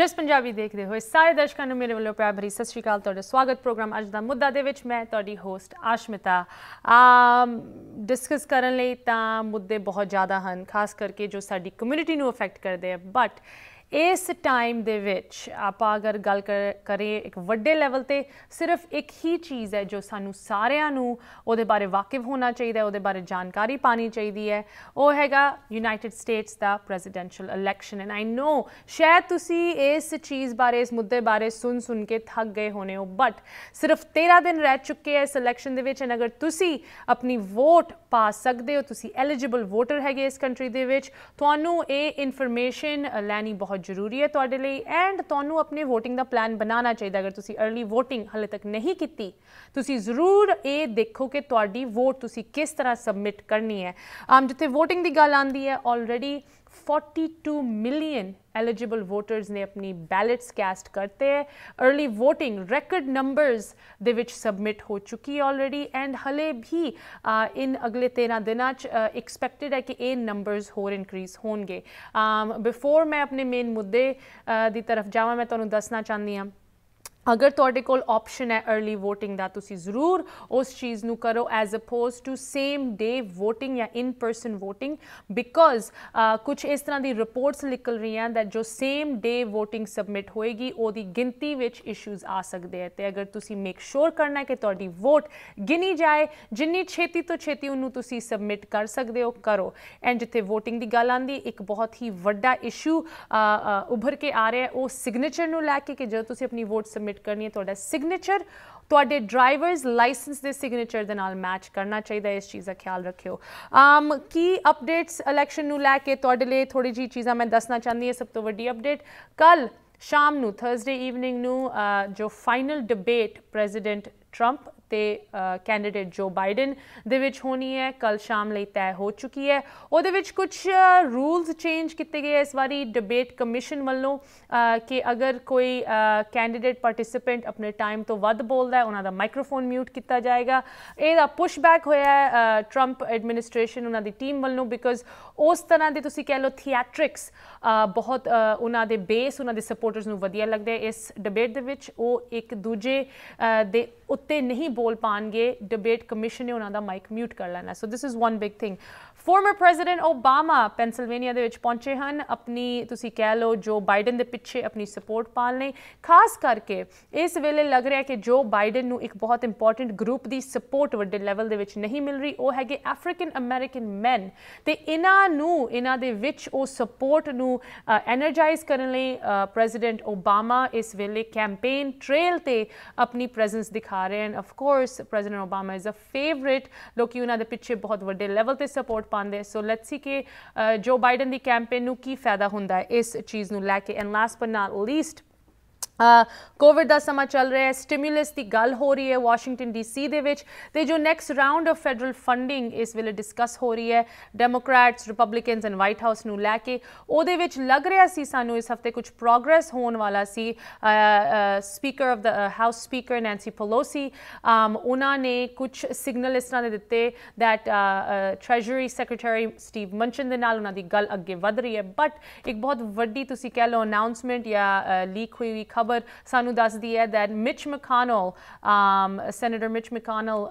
ਜਸ ਪੰਜਾਬੀ ਦੇਖਦੇ ਹੋਏ ਸਾਰੇ ਦਰਸ਼ਕਾਂ ਨੂੰ ਮੇਰੇ ਵੱਲੋਂ ਪਿਆਰ ਭਰੀ ਸਤਿ ਸ਼੍ਰੀ ਅਕਾਲ ਤੁਹਾਡਾ ਸਵਾਗਤ ਪ੍ਰੋਗਰਾਮ ਅੱਜ ਦਾ ਮੁੱਦਾ ਦੇ ਵਿੱਚ ਮੈਂ ਤੁਹਾਡੀ ਹੋਸਟ ਆਸ਼ਮਿਤਾ ਆ ਡਿਸਕਸ ਕਰਨ ਲਈ ਤਾਂ ਮੁੱਦੇ ਬਹੁਤ ਜ਼ਿਆਦਾ ਹਨ ਖਾਸ ਕਰਕੇ ਜੋ ਸਾਡੀ ਕਮਿਊਨਿਟੀ ਨੂੰ ਅਫੈਕਟ ਕਰਦੇ ਆ ਬਟ ਇਸ ਟਾਈਮ ਦੇ ਵਿੱਚ ਆਪਾਂ ਅਗਰ ਗੱਲ ਕਰੇ ਇੱਕ ਵੱਡੇ ਲੈਵਲ ਤੇ ਸਿਰਫ ਇੱਕ ਹੀ ਚੀਜ਼ ਹੈ ਜੋ ਸਾਨੂੰ ਸਾਰਿਆਂ ਨੂੰ ਉਹਦੇ ਬਾਰੇ ਵਾਕਿਫ ਹੋਣਾ ਚਾਹੀਦਾ ਹੈ ਉਹਦੇ ਬਾਰੇ ਜਾਣਕਾਰੀ ਪਾਣੀ ਚਾਹੀਦੀ ਹੈ ਉਹ ਹੈਗਾ ਯੂਨਾਈਟਿਡ ਸਟੇਟਸ ਦਾ presidential election and I know ਸ਼ਾਇਦ ਤੁਸੀਂ ਇਸ ਚੀਜ਼ ਬਾਰੇ ਇਸ ਮੁੱਦੇ ਬਾਰੇ ਸੁਣ ਸੁਣ ਕੇ ਥੱਕ ਗਏ ਹੋਣੇ ਹੋ ਬਟ ਸਿਰਫ 13 ਦਿਨ ਰਹਿ ਚੁੱਕੇ ਐ ਇਸ ਇਲੈਕਸ਼ਨ ਦੇ ਵਿੱਚ ਐਂਡ ਅਗਰ ਤੁਸੀਂ ਆਪਣੀ ਵੋਟ ਪਾ ਸਕਦੇ ਹੋ ਤੁਸੀਂ ਐਲੀਜੀਬਲ ਵੋਟਰ ਹੈਗੇ ਇਸ ਕੰਟਰੀ ਦੇ ਵਿੱਚ ਤੁਹਾਨੂੰ ਇਹ ਇਨਫੋਰਮੇਸ਼ਨ ਲੈਣੀ ਬਹੁਤ ਬਹੁਤ ਜ਼ਰੂਰੀ ਹੈ ਤੁਹਾਡੇ ਲਈ ਐਂਡ ਤੁਹਾਨੂੰ ਆਪਣੇ VOTING ਦਾ ਪਲਾਨ ਬਣਾਉਣਾ ਚਾਹੀਦਾ ਅਗਰ ਤੁਸੀਂ अर्ਲੀ VOTING ਹਲੇ ਤੱਕ ਨਹੀਂ ਕੀਤੀ ਤੁਸੀਂ ਜ਼ਰੂਰ ਇਹ ਦੇਖੋ ਕਿ ਤੁਹਾਡੀ ਵੋਟ ਤੁਸੀਂ ਕਿਸ ਤਰ੍ਹਾਂ ਸਬਮਿਟ ਕਰਨੀ ਹੈ ਆਮ ਜਿੱਥੇ VOTING ਦੀ ਗੱਲ ਆਂਦੀ ਹੈ ਆਲਰੇਡੀ 42 मिलियन एलिजिबल वोटर्स ने अपनी बैलेट्स कैस्ट करते हैं अर्ली वोटिंग रिकॉर्ड ਨੰਬਰਸ ਦੇ ਵਿੱਚ ਸਬਮਿਟ ਹੋ ਚੁੱਕੀ ਹੈ ਆਲਰੇਡੀ ਐਂਡ ਹਲੇ ਵੀ ਇਨ ਅਗਲੇ 13 ਦਿਨਾਂ ਚ ਐਕਸਪੈਕਟਡ ਹੈ ਕਿ ਇਹ ਨੰਬਰਸ ਹੋਰ ਇਨਕਰੀਜ਼ ਹੋਣਗੇ ਬਿਫੋਰ ਮੈਂ ਆਪਣੇ ਮੇਨ ਮੁੱਦੇ ਦੀ ਤਰਫ ਜਾਵਾਂ ਮੈਂ ਤੁਹਾਨੂੰ ਦੱਸਣਾ ਚਾਹੁੰਦੀ ਹਾਂ ਅਗਰ ਤੁਹਾਡੇ ਕੋਲ ਆਪਸ਼ਨ ਹੈ अर्ਲੀ VOTING ਦਾ ਤੁਸੀਂ ਜ਼ਰੂਰ ਉਸ ਚੀਜ਼ ਨੂੰ ਕਰੋ as opposed to same day VOTING ਜਾਂ ਇਨ ਪਰਸਨ VOTING ਬਿਕੋਜ਼ ਕੁਝ ਇਸ ਤਰ੍ਹਾਂ ਦੀ ਰਿਪੋਰਟਸ ਨਿਕਲ ਰਹੀਆਂ ਦੈਟ ਜੋ ਸੇਮ ਡੇ VOTING ਸਬਮਿਟ ਹੋਏਗੀ ਉਹਦੀ ਗਿਣਤੀ ਵਿੱਚ ਇਸ਼ੂਜ਼ ਆ ਸਕਦੇ ਹੈ ਤੇ ਅਗਰ ਤੁਸੀਂ ਮੇਕ ਸ਼ੋਰ ਕਰਨਾ ਹੈ ਕਿ ਤੁਹਾਡੀ ਵੋਟ ਗਿਣੀ ਜਾਏ ਜਿੰਨੀ ਛੇਤੀ ਤੋਂ ਛੇਤੀ ਉਹਨੂੰ ਤੁਸੀਂ ਸਬਮਿਟ ਕਰ ਸਕਦੇ ਹੋ ਕਰੋ ਐਂਡ ਜਿੱਥੇ VOTING ਦੀ ਗੱਲ ਆਂਦੀ ਇੱਕ ਬਹੁਤ ਹੀ ਵੱਡਾ ਇਸ਼ੂ ਉਭਰ ਕੇ ਆ ਰਿਹਾ ਹੈ ਉਹ ਸਿਗਨੇਚਰ ਨੂੰ ਲੈ ਕੇ ਕਿ ਜਦੋਂ ਤੁਸੀਂ ਆਪਣੀ ਵੋਟ ਸਬਮਿਟ ਸਬਮਿਟ ਕਰਨੀ ਹੈ ਤੁਹਾਡਾ ਸਿਗਨੇਚਰ ਤੁਹਾਡੇ ਡਰਾਈਵਰਸ ਲਾਇਸੈਂਸ ਦੇ ਸਿਗਨੇਚਰ ਦੇ ਨਾਲ ਮੈਚ ਕਰਨਾ ਚਾਹੀਦਾ ਇਸ ਚੀਜ਼ ਦਾ ਖਿਆਲ ਰੱਖਿਓ ਆਮ ਕੀ ਅਪਡੇਟਸ ਇਲੈਕਸ਼ਨ ਨੂੰ ਲੈ ਕੇ ਤੁਹਾਡੇ ਲਈ ਥੋੜੀ ਜੀ ਚੀਜ਼ਾਂ ਮੈਂ ਦੱਸਣਾ ਚਾਹੁੰਦੀ ਹਾਂ ਸਭ ਤੋਂ ਵੱਡੀ ਅਪਡੇਟ ਕੱਲ ਸ਼ਾਮ ਨੂੰ ਥਰਸਡੇ ਈਵਨਿੰਗ ਨੂੰ ਜੋ ਫਾਈਨਲ ਡਿਬੇਟ ਪ੍ਰੈਜ਼ੀਡੈਂਟ ਟਰੰਪ ਤੇ ਕੈਂਡੀਡੇਟ ਜੋ ਬਾਈਡਨ ਦੇ ਵਿੱਚ ਹੋਣੀ ਹੈ ਕੱਲ ਸ਼ਾਮ ਲਈ ਤੈਅ ਹੋ ਚੁੱਕੀ ਹੈ ਉਹਦੇ ਵਿੱਚ ਕੁਝ ਰੂਲਸ ਚੇਂਜ ਕੀਤੇ ਗਏ ਇਸ ਵਾਰੀ ਡਿਬੇਟ ਕਮਿਸ਼ਨ ਵੱਲੋਂ ਕਿ ਅਗਰ ਕੋਈ ਕੈਂਡੀਡੇਟ ਪਾਰਟਿਸਿਪੈਂਟ ਆਪਣੇ ਟਾਈਮ ਤੋਂ ਵੱਧ ਬੋਲਦਾ ਹੈ ਉਹਨਾਂ ਦਾ ਮਾਈਕ੍ਰੋਫੋਨ ਮਿਊਟ ਕੀਤਾ ਜਾਏਗਾ ਇਹਦਾ ਪੁਸ਼ਬੈਕ ਹੋਇਆ ਹੈ 트럼ਪ ਐਡਮਿਨਿਸਟ੍ਰੇਸ਼ਨ ਉਹਨਾਂ ਦੀ ਟੀਮ ਵੱਲੋਂ ਬਿਕਾਜ਼ ਉਸ ਤਰ੍ਹਾਂ ਦੇ ਤੁਸੀਂ ਕਹਿ ਲਓ ਥੀਏਟ੍ਰਿਕਸ ਬਹੁਤ ਉਹਨਾਂ ਦੇ ਬੇਸ ਉਹਨਾਂ ਦੇ ਸਪੋਰਟਰਸ ਨੂੰ ਵਧੀਆ ਲੱਗਦੇ ਇਸ ਡਿਬੇਟ ਦੇ ਵਿੱਚ ਉਹ ਇੱਕ ਦੂਜੇ ਦੇ ਉੱਤੇ ਨਹੀਂ ਬੋਲ ਪਾਣਗੇ ਡਿਬੇਟ ਕਮਿਸ਼ਨ ਨੇ ਉਹਨਾਂ ਦਾ ਮਾਈਕ ਮਿਊਟ ਕਰ ਲੈਣਾ so this is one big thing former President Obama Pennsylvania ਦੇ ਵਿੱਚ ਪਹੁੰਚੇ ਹਨ ਆਪਣੀ ਤੁਸੀਂ ਕਹਿ ਲਓ ਜੋ ਬਾਈਡਨ ਦੇ ਪਿੱਛੇ ਆਪਣੀ ਸਪੋਰਟ ਪਾਲ ਨੇ ਖਾਸ ਕਰਕੇ ਇਸ ਵੇਲੇ ਲੱਗ ਰਿਹਾ ਕਿ ਜੋ ਬਾਈਡਨ ਨੂੰ ਇੱਕ ਬਹੁਤ ਇੰਪੋਰਟੈਂਟ ਗਰੁੱਪ ਦੀ ਸਪੋਰਟ ਵੱਡੇ ਲੈਵਲ ਦੇ ਵਿੱਚ ਨਹੀਂ ਮਿਲ ਰਹੀ ਉਹ ਹੈਗੇ ਅਫਰੀਕਨ ਅਮਰੀਕਨ men ਤੇ ਇਹਨਾਂ ਨੂੰ ਇਹਨਾਂ ਦੇ ਵਿੱਚ ਉਹ ਸਪੋਰਟ ਨੂੰ એનર્ਜਾਈਜ਼ ਕਰਨ ਲਈ ਪ੍ਰੈਜ਼ੀਡੈਂਟ ਓਬਾਮਾ ਇਸ ਵੇਲੇ ਕੈਂਪੇਨ ਟ੍ਰੇਲ ਤੇ ਆਪਣੀ ਪ੍ਰੈਜ਼ੈਂਸ ਦਿਖਾ ਰਹੇ ਹਨ of course President Obama is a favourite ਲੋਕੀ ਉਹਨਾਂ ਦੇ ਪਿੱਛੇ ਬਹੁਤ ਵੱਡੇ ਲੈਵਲ ਤੇ support on so let's see ਕਿ ਜੋ ਬਾਈਡਨ ਦੀ ਕੈਂਪੇਨ ਨੂੰ ਕੀ ਫਾਇਦਾ ਹੁੰਦਾ ਹੈ ਇਸ ਚੀਜ਼ ਨੂੰ ਲੈ ਕੇ and last but not least Covid ਦਾ ਸਮਾਂ ਚੱਲ ਰਿਹਾ ਹੈ ਸਟਿਮੂਲਸ ਦੀ ਗੱਲ ਹੋ ਰਹੀ ਹੈ ਵਾਸ਼ਿੰਗਟਨ ਡੀਸੀ ਦੇ ਵਿੱਚ ਤੇ ਜੋ next round of federal funding ਇਸ ਵੇਲੇ ਡਿਸਕਸ ਹੋ ਰਹੀ ਹੈ Democrats Republicans and White House ਨੂੰ ਲੈ ਕੇ ਉਹਦੇ ਵਿੱਚ ਲੱਗ ਰਿਹਾ ਸੀ ਸਾਨੂੰ ਇਸ ਹਫਤੇ ਕੁਝ ਪ੍ਰੋਗਰੈਸ ਹੋਣ ਵਾਲਾ ਸੀ speaker of the house speaker Nancy Pelosi ਉਹਨਾਂ ਨੇ ਕੁਝ ਸਿਗਨਲ ਇਸ ਤਰ੍ਹਾਂ ਦੇ ਦਿੱਤੇ that treasury secretary Steve Mnuchin ਦੇ ਨਾਲ ਉਹਨਾਂ ਦੀ ਗੱਲ ਅੱਗੇ ਵਧ ਰਹੀ ਹੈ ਬਟ ਇੱਕ ਬਹੁਤ ਵੱਡੀ ਤੁਸੀਂ ਕਹਿ ਲਓ ਅਨਾਉਂਸਮੈਂਟ ਜਾਂ ਲੀਕ ਹੋਈ ਖਬਰ ਖਬਰ ਸਾਨੂੰ ਦੱਸਦੀ ਹੈ that Mitch McConnell senator Mitch McConnell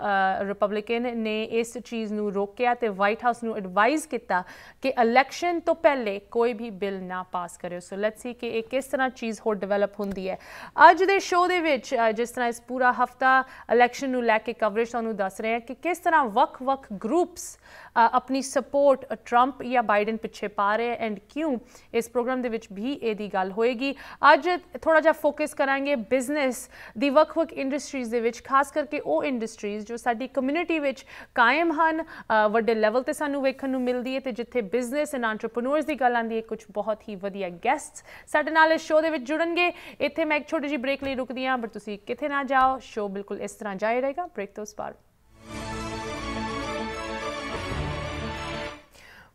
Republican ਨੇ ਇਸ ਚੀਜ਼ ਨੂੰ ਰੋਕਿਆ ਤੇ ਵਾਈਟ ਹਾਊਸ ਨੂੰ ਐਡਵਾਈਸ ਕੀਤਾ ਕਿ ਇਲੈਕਸ਼ਨ ਤੋਂ ਪਹਿਲੇ ਕੋਈ ਵੀ ਬਿੱਲ ਨਾ ਪਾਸ ਕਰਿਓ ਸੋ ਲੈਟਸ ਸੀ ਕਿ ਇਹ ਕਿਸ ਤਰ੍ਹਾਂ ਚੀਜ਼ ਹੋਰ ਡਿਵੈਲਪ ਹੁੰਦੀ ਹੈ ਅੱਜ ਦੇ ਸ਼ੋਅ ਦੇ ਵਿੱਚ ਜਿਸ ਤਰ੍ਹਾਂ ਇਸ ਪੂਰਾ ਹਫਤਾ ਇਲੈਕਸ਼ਨ ਨੂੰ ਲੈ ਕੇ ਕਵਰੇਜ ਤੁਹਾਨੂੰ ਦੱਸ ਰਹੇ ਹਾਂ ਕਿ ਕਿਸ ਤਰ੍ਹਾਂ ਵੱਖ-ਵੱਖ ਗਰੁੱਪਸ ਆਪਣੀ ਸਪੋਰਟ ਟਰੰਪ ਜਾਂ ਬਾਈਡਨ ਪਿੱਛੇ ਪਾ ਰਹੇ ਐਂਡ ਕਿਉਂ ਇਸ ਪ੍ਰੋਗਰਾਮ ਦੇ ਵਿੱਚ ਵੀ ਇਹਦੀ ਗੱਲ ਹੋਏਗੀ ਅੱਜ ਥੋੜਾ ਜਿਹਾ ਫੋਕਸ ਕਰਾਂਗੇ ਬਿਜ਼ਨਸ ਦੀ ਵੱਖ-ਵੱਖ ਇੰਡਸਟਰੀਜ਼ ਦੇ ਵਿੱਚ ਖਾਸ ਕਰਕੇ ਉਹ ਇੰਡਸਟਰੀਜ਼ ਜੋ ਸਾਡੀ ਕਮਿਊਨਿਟੀ ਵਿੱਚ ਕਾਇਮ ਹਨ ਵੱਡੇ ਲੈਵਲ ਤੇ ਸਾਨੂੰ ਵੇਖਣ ਨੂੰ ਮਿਲਦੀ ਹੈ ਤੇ ਜਿੱਥੇ ਬਿਜ਼ਨਸ ਐਂਡ ਐਂਟਰਪ੍ਰੀਨਰਸ ਦੀ ਗੱਲ ਆਂਦੀ ਹੈ ਕੁਝ ਬਹੁਤ ਹੀ ਵਧੀਆ ਗੈਸਟਸ ਸਾਡੇ ਨਾਲ ਇਸ ਸ਼ੋਅ ਦੇ ਵਿੱਚ ਜੁੜਨਗੇ ਇੱਥੇ ਮੈਂ ਇੱਕ ਛੋਟੀ ਜਿਹੀ ਬ੍ਰੇਕ ਲਈ ਰੁਕਦੀ ਹਾਂ ਪਰ ਤੁਸੀਂ ਕਿਤੇ ਨਾ ਜਾਓ ਸ਼ੋਅ ਬਿਲਕੁਲ ਇਸ ਤਰ੍ਹਾਂ ਜਾਰੀ ਰਹੇਗਾ ਬ੍ਰੇਕ ਤੋਂ ਬਾਅਦ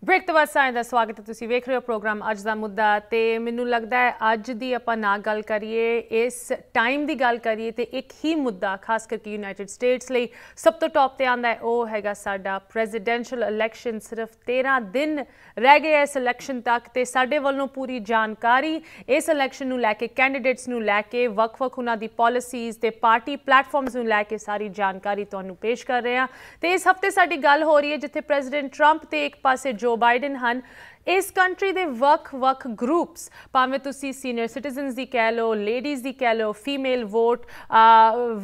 ਬ੍ਰੇਕ ਤੋਂ ਬਾਅਦ ਸਾਰਿਆਂ ਦਾ ਸਵਾਗਤ ਹੈ ਤੁਸੀਂ ਵੇਖ ਰਹੇ ਹੋ ਪ੍ਰੋਗਰਾਮ ਅੱਜ ਦਾ ਮੁੱਦਾ ਤੇ ਮੈਨੂੰ ਲੱਗਦਾ ਹੈ ਅੱਜ ਦੀ ਆਪਾਂ ਨਾ ਗੱਲ ਕਰੀਏ ਇਸ ਟਾਈਮ ਦੀ ਗੱਲ ਕਰੀਏ ਤੇ ਇੱਕ ਹੀ ਮੁੱਦਾ ਖਾਸ ਕਰਕੇ ਯੂਨਾਈਟਿਡ ਸਟੇਟਸ ਲਈ ਸਭ ਤੋਂ ਟੌਪ ਤੇ ਆਂਦਾ ਹੈ ਉਹ ਹੈਗਾ ਸਾਡਾ ਪ੍ਰੈਜ਼ੀਡੈਂਸ਼ੀਅਲ ਇਲੈਕਸ਼ਨ ਸਿਰਫ 13 ਦਿਨ ਰਹਿ ਗਏ ਇਸ ਇਲੈਕਸ਼ਨ ਤੱਕ ਤੇ ਸਾਡੇ ਵੱਲੋਂ ਪੂਰੀ ਜਾਣਕਾਰੀ ਇਸ ਇਲੈਕਸ਼ਨ ਨੂੰ ਲੈ ਕੇ ਕੈਂਡੀਡੇਟਸ ਨੂੰ ਲੈ ਕੇ ਵੱਖ-ਵੱਖ ਉਹਨਾਂ ਦੀ ਪਾਲਿਸੀਜ਼ ਤੇ ਪਾਰਟੀ ਪਲੇਟਫਾਰਮਸ ਨੂੰ ਲੈ ਕੇ ਸਾਰੀ ਜਾਣਕਾਰੀ ਤੁਹਾਨੂੰ ਪੇਸ਼ ਕਰ ਰਹੇ ਹਾਂ ਤੇ ਇਸ ਹਫਤੇ ਸਾਡੀ ਗੱਲ ਹੋ ਰਹੀ ਹੈ ਜਿੱਥੇ ਪ੍ਰੈਜ਼ੀਡੈਂਟ ਟਰੰਪ ਤੇ ਇੱਕ ਪਾਸੇ ਜੋ Joe Biden, hun ਇਸ ਕੰਟਰੀ ਦੇ ਵੱਖ-ਵੱਖ ਗਰੁੱਪਸ ਭਾਵੇਂ ਤੁਸੀਂ ਸੀਨੀਅਰ ਸਿਟੀਜ਼ਨਸ ਦੀ ਕਹਿ ਲਓ ਲੇਡੀਜ਼ ਦੀ ਕਹਿ ਲਓ ਫੀਮੇਲ ਵੋਟ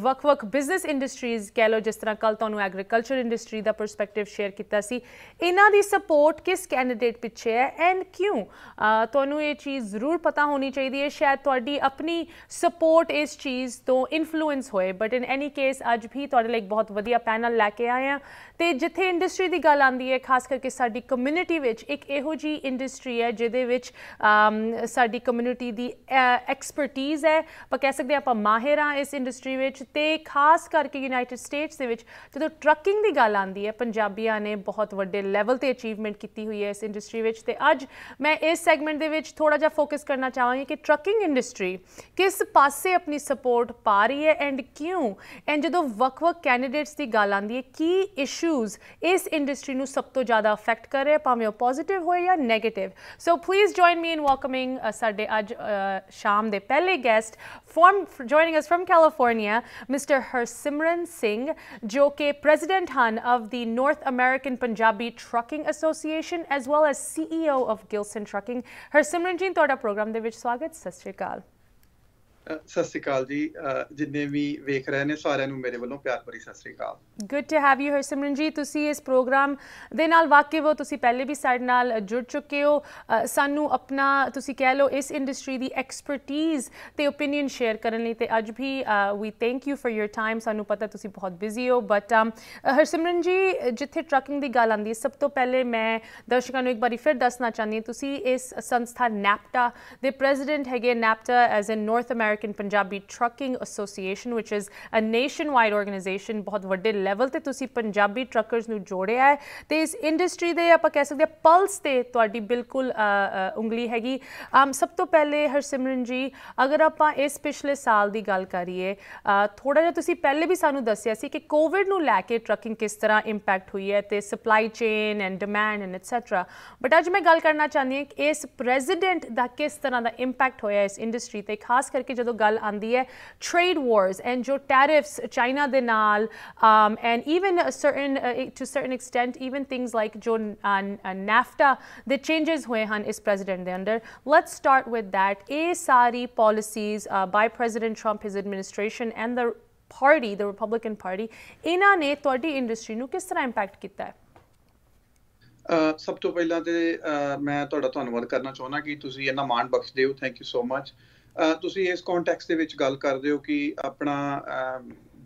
ਵੱਖ-ਵੱਖ ਬਿਜ਼ਨਸ ਇੰਡਸਟਰੀਜ਼ ਕਹਿ ਲਓ ਜਿਸ ਤਰ੍ਹਾਂ ਕੱਲ ਤੁਹਾਨੂੰ ਐਗਰੀਕਲਚਰ ਇੰਡਸਟਰੀ ਦਾ ਪਰਸਪੈਕਟਿਵ ਸ਼ੇਅਰ ਕੀਤਾ ਸੀ ਇਹਨਾਂ ਦੀ ਸਪੋਰਟ ਕਿਸ ਕੈਂਡੀਡੇਟ ਪਿੱਛੇ ਹੈ ਐਂਡ ਕਿਉਂ ਤੁਹਾਨੂੰ ਇਹ ਚੀਜ਼ ਜ਼ਰੂਰ ਪਤਾ ਹੋਣੀ ਚਾਹੀਦੀ ਹੈ ਸ਼ਾਇਦ ਤੁਹਾਡੀ ਆਪਣੀ ਸਪੋਰਟ ਇਸ ਚੀਜ਼ ਤੋਂ ਇਨਫਲੂਐਂਸ ਹੋਏ ਬਟ ਇਨ ਐਨੀ ਕੇਸ ਅੱਜ ਵੀ ਤੁਹਾਡੇ ਲਈ ਬਹੁਤ ਵਧੀਆ ਪੈਨਲ ਲੈ ਕੇ ਆਏ ਆ ਤੇ ਜਿੱਥੇ ਇੰਡਸਟਰੀ ਦੀ ਗੱਲ ਆਂਦੀ ਹੈ ਖਾਸ ਕਰਕੇ ਸਾਡੀ ਕਮਿਊਨਿਟੀ ਵਿੱਚ ਇੱਕ ਇਹੋ ਜੀ ਐਸੀ ਇੰਡਸਟਰੀ ਹੈ ਜਿਹਦੇ ਵਿੱਚ ਸਾਡੀ ਕਮਿਊਨਿਟੀ ਦੀ ਐਕਸਪਰਟੀਜ਼ ਹੈ ਆਪਾਂ ਕਹਿ ਸਕਦੇ ਆਪਾਂ ਮਾਹਿਰ ਆ ਇਸ ਇੰਡਸਟਰੀ ਵਿੱਚ ਤੇ ਖਾਸ ਕਰਕੇ ਯੂਨਾਈਟਿਡ ਸਟੇਟਸ ਦੇ ਵਿੱਚ ਜਦੋਂ ਟਰੱਕਿੰਗ ਦੀ ਗੱਲ ਆਉਂਦੀ ਹੈ ਪੰਜਾਬੀਆਂ ਨੇ ਬਹੁਤ ਵੱਡੇ ਲੈਵਲ ਤੇ ਅਚੀਵਮੈਂਟ ਕੀਤੀ ਹੋਈ ਹੈ ਇਸ ਇੰਡਸਟਰੀ ਵਿੱਚ ਤੇ ਅੱਜ ਮੈਂ ਇਸ ਸੈਗਮੈਂਟ ਦੇ ਵਿੱਚ ਥੋੜਾ ਜਿਹਾ ਫੋਕਸ ਕਰਨਾ ਚਾਹਾਂਗੀ ਕਿ ਟਰੱਕਿੰਗ ਇੰਡਸਟਰੀ ਕਿਸ ਪਾਸੇ ਆਪਣੀ ਸਪੋਰਟ ਪਾ ਰਹੀ ਹੈ ਐਂਡ ਕਿਉਂ ਐਂਡ ਜਦੋਂ ਵੱਖ-ਵੱਖ ਕੈਂਡੀਡੇਟਸ ਦੀ ਗੱਲ ਆਉਂਦੀ ਹੈ ਕੀ ਇਸ਼ੂਜ਼ ਇਸ ਇੰਡਸਟਰੀ ਨੂੰ ਸਭ ਤੋਂ ਜ਼ਿਆਦਾ ਅਫੈਕਟ ਕਰ ਰਹੇ ਭਾਵੇਂ ਉਹ ਪੋਜ਼ਿਟਿਵ ਹੋਏ ਜਾਂ negative. So please join me in welcoming uh, Sade Aj uh, uh, Sham, the Pele guest, from, joining us from California, Mr. Harsimran Singh, Joke President Han of the North American Punjabi Trucking Association, as well as CEO of Gilson Trucking. Harsimran Jean Thoda program, de vich swagat, sastrikal. ਸਤਿ ਸ਼੍ਰੀ ਅਕਾਲ ਜੀ ਜਿੰਨੇ ਵੀ ਵੇਖ ਰਹੇ ਨੇ ਸਾਰਿਆਂ ਨੂੰ ਮੇਰੇ ਵੱਲੋਂ ਪਿਆਰ ਭਰੀ ਸਤਿ ਸ਼੍ਰੀ ਅਕਾਲ good to have you Harsimran ji ਤੁਸੀਂ ਇਸ ਪ੍ਰੋਗਰਾਮ ਦੇ ਨਾਲ ਵਾਕਿਫ ਹੋ ਤੁਸੀਂ ਪਹਿਲੇ ਵੀ ਸਾਡੇ ਨਾਲ ਜੁੜ ਚੁੱਕੇ ਹੋ ਸਾਨੂੰ ਆਪਣਾ ਤੁਸੀਂ ਕਹਿ ਲਓ ਇਸ ਇੰਡਸਟਰੀ ਦੀ ਐਕਸਪਰਟੀਜ਼ ਤੇ opinion ਸ਼ੇਅਰ ਕਰਨ ਲਈ ਤੇ ਅੱਜ ਵੀ ਵੀ thank you for your time ਸਾਨੂੰ ਪਤਾ ਤੁਸੀਂ ਬਹੁਤ ਬਿਜ਼ੀ ਹੋ ਬਟ ਹਰਸਿਮਰਨ ਜੀ ਜਿੱਥੇ ਟਰੱਕਿੰਗ ਦੀ ਗੱਲ ਆਂਦੀ ਸਭ ਤੋਂ ਪਹਿਲੇ ਮੈਂ ਦਰਸ਼ਕਾਂ ਨੂੰ ਇੱਕ ਵਾਰੀ ਫਿਰ ਦੱਸਣਾ ਚਾਹੁੰਦੀ ਹਾਂ ਤੁਸੀਂ ਇਸ ਸੰਸਥਾ ਨੈਪਟਾ ਦੇ ਪ੍ਰੈਜ਼ੀਡੈਂਟ ਹੈਗੇ NAPTA as in North America American Punjabi Trucking Association which is a nationwide organization ਬਹੁਤ ਵੱਡੇ ਲੈਵਲ ਤੇ ਤੁਸੀਂ ਪੰਜਾਬੀ ਟਰੱਕਰਸ ਨੂੰ ਜੋੜਿਆ ਹੈ ਤੇ ਇਸ ਇੰਡਸਟਰੀ ਦੇ ਆਪਾਂ ਕਹਿ ਸਕਦੇ ਆ ਪਲਸ ਤੇ ਤੁਹਾਡੀ ਬਿਲਕੁਲ ਉਂਗਲੀ ਹੈਗੀ ਸਭ ਤੋਂ ਪਹਿਲੇ ਹਰਸਿਮਰਨ ਜੀ ਅਗਰ ਆਪਾਂ ਇਸ ਪਿਛਲੇ ਸਾਲ ਦੀ ਗੱਲ ਕਰੀਏ ਥੋੜਾ ਜਿਹਾ ਤੁਸੀਂ ਪਹਿਲੇ ਵੀ ਸਾਨੂੰ ਦੱਸਿਆ ਸੀ ਕਿ ਕੋਵਿਡ ਨੂੰ ਲੈ ਕੇ ਟਰੱਕਿੰਗ ਕਿਸ ਤਰ੍ਹਾਂ ਇੰਪੈਕਟ ਹੋਈ ਹੈ ਤੇ supply chain and demand and etcetera but ਅੱਜ ਮੈਂ ਗੱਲ ਕਰਨਾ ਚਾਹੁੰਦੀ ਹਾਂ ਕਿ ਇਸ ਪ੍ਰੈਜ਼ੀਡੈਂਟ ਦਾ ਕਿਸ ਤਰ੍ਹਾਂ ਦਾ ਇੰਪੈਕਟ ਹੋਇਆ ਇਸ ਇੰਡਸਟਰੀ ਤੇ ਖਾਸ ਕਰਕੇ ਜਦੋਂ ਗੱਲ ਆਂਦੀ ਹੈ ਟ੍ਰੇਡ ਵਾਰਸ ਐਂਡ ਜੋ ਟੈਰਿਫਸ ਚਾਈਨਾ ਦੇ ਨਾਲ and even certain to certain extent even things like ਜੋ ਨਾਫਟਾ ਦੇ ਚੇਂਜਸ ਹੋਏ ਹਨ ਇਸ ਪ੍ਰੈਜ਼ੀਡੈਂਟ ਦੇ under let's start with that ਇਹ ਸਾਰੀ policies by President Trump his administration and the party the Republican party ਇਹਨਾਂ ਨੇ ਤੁਹਾਡੀ ਇੰਡਸਟਰੀ ਨੂੰ ਕਿਸ ਤਰ੍ਹਾਂ ਇੰਪੈਕਟ ਕੀਤਾ ਹੈ ਸਭ ਤੋਂ ਪਹਿਲਾਂ ਤੇ ਮੈਂ ਤੁਹਾਡਾ ਧੰਨਵਾਦ ਕਰਨਾ ਚਾਹੁੰਦਾ ਕਿ ਤੁਸੀਂ ਇਹਨਾਂ ਮਾਣ ਬਖਸ਼ਦੇ ਹੋ ਥੈਂਕ ਯੂ ਸੋ ਮੱਚ ਤੁਸੀਂ ਇਸ ਕੰਟੈਕਸਟ ਦੇ ਵਿੱਚ ਗੱਲ ਕਰਦੇ ਹੋ ਕਿ ਆਪਣਾ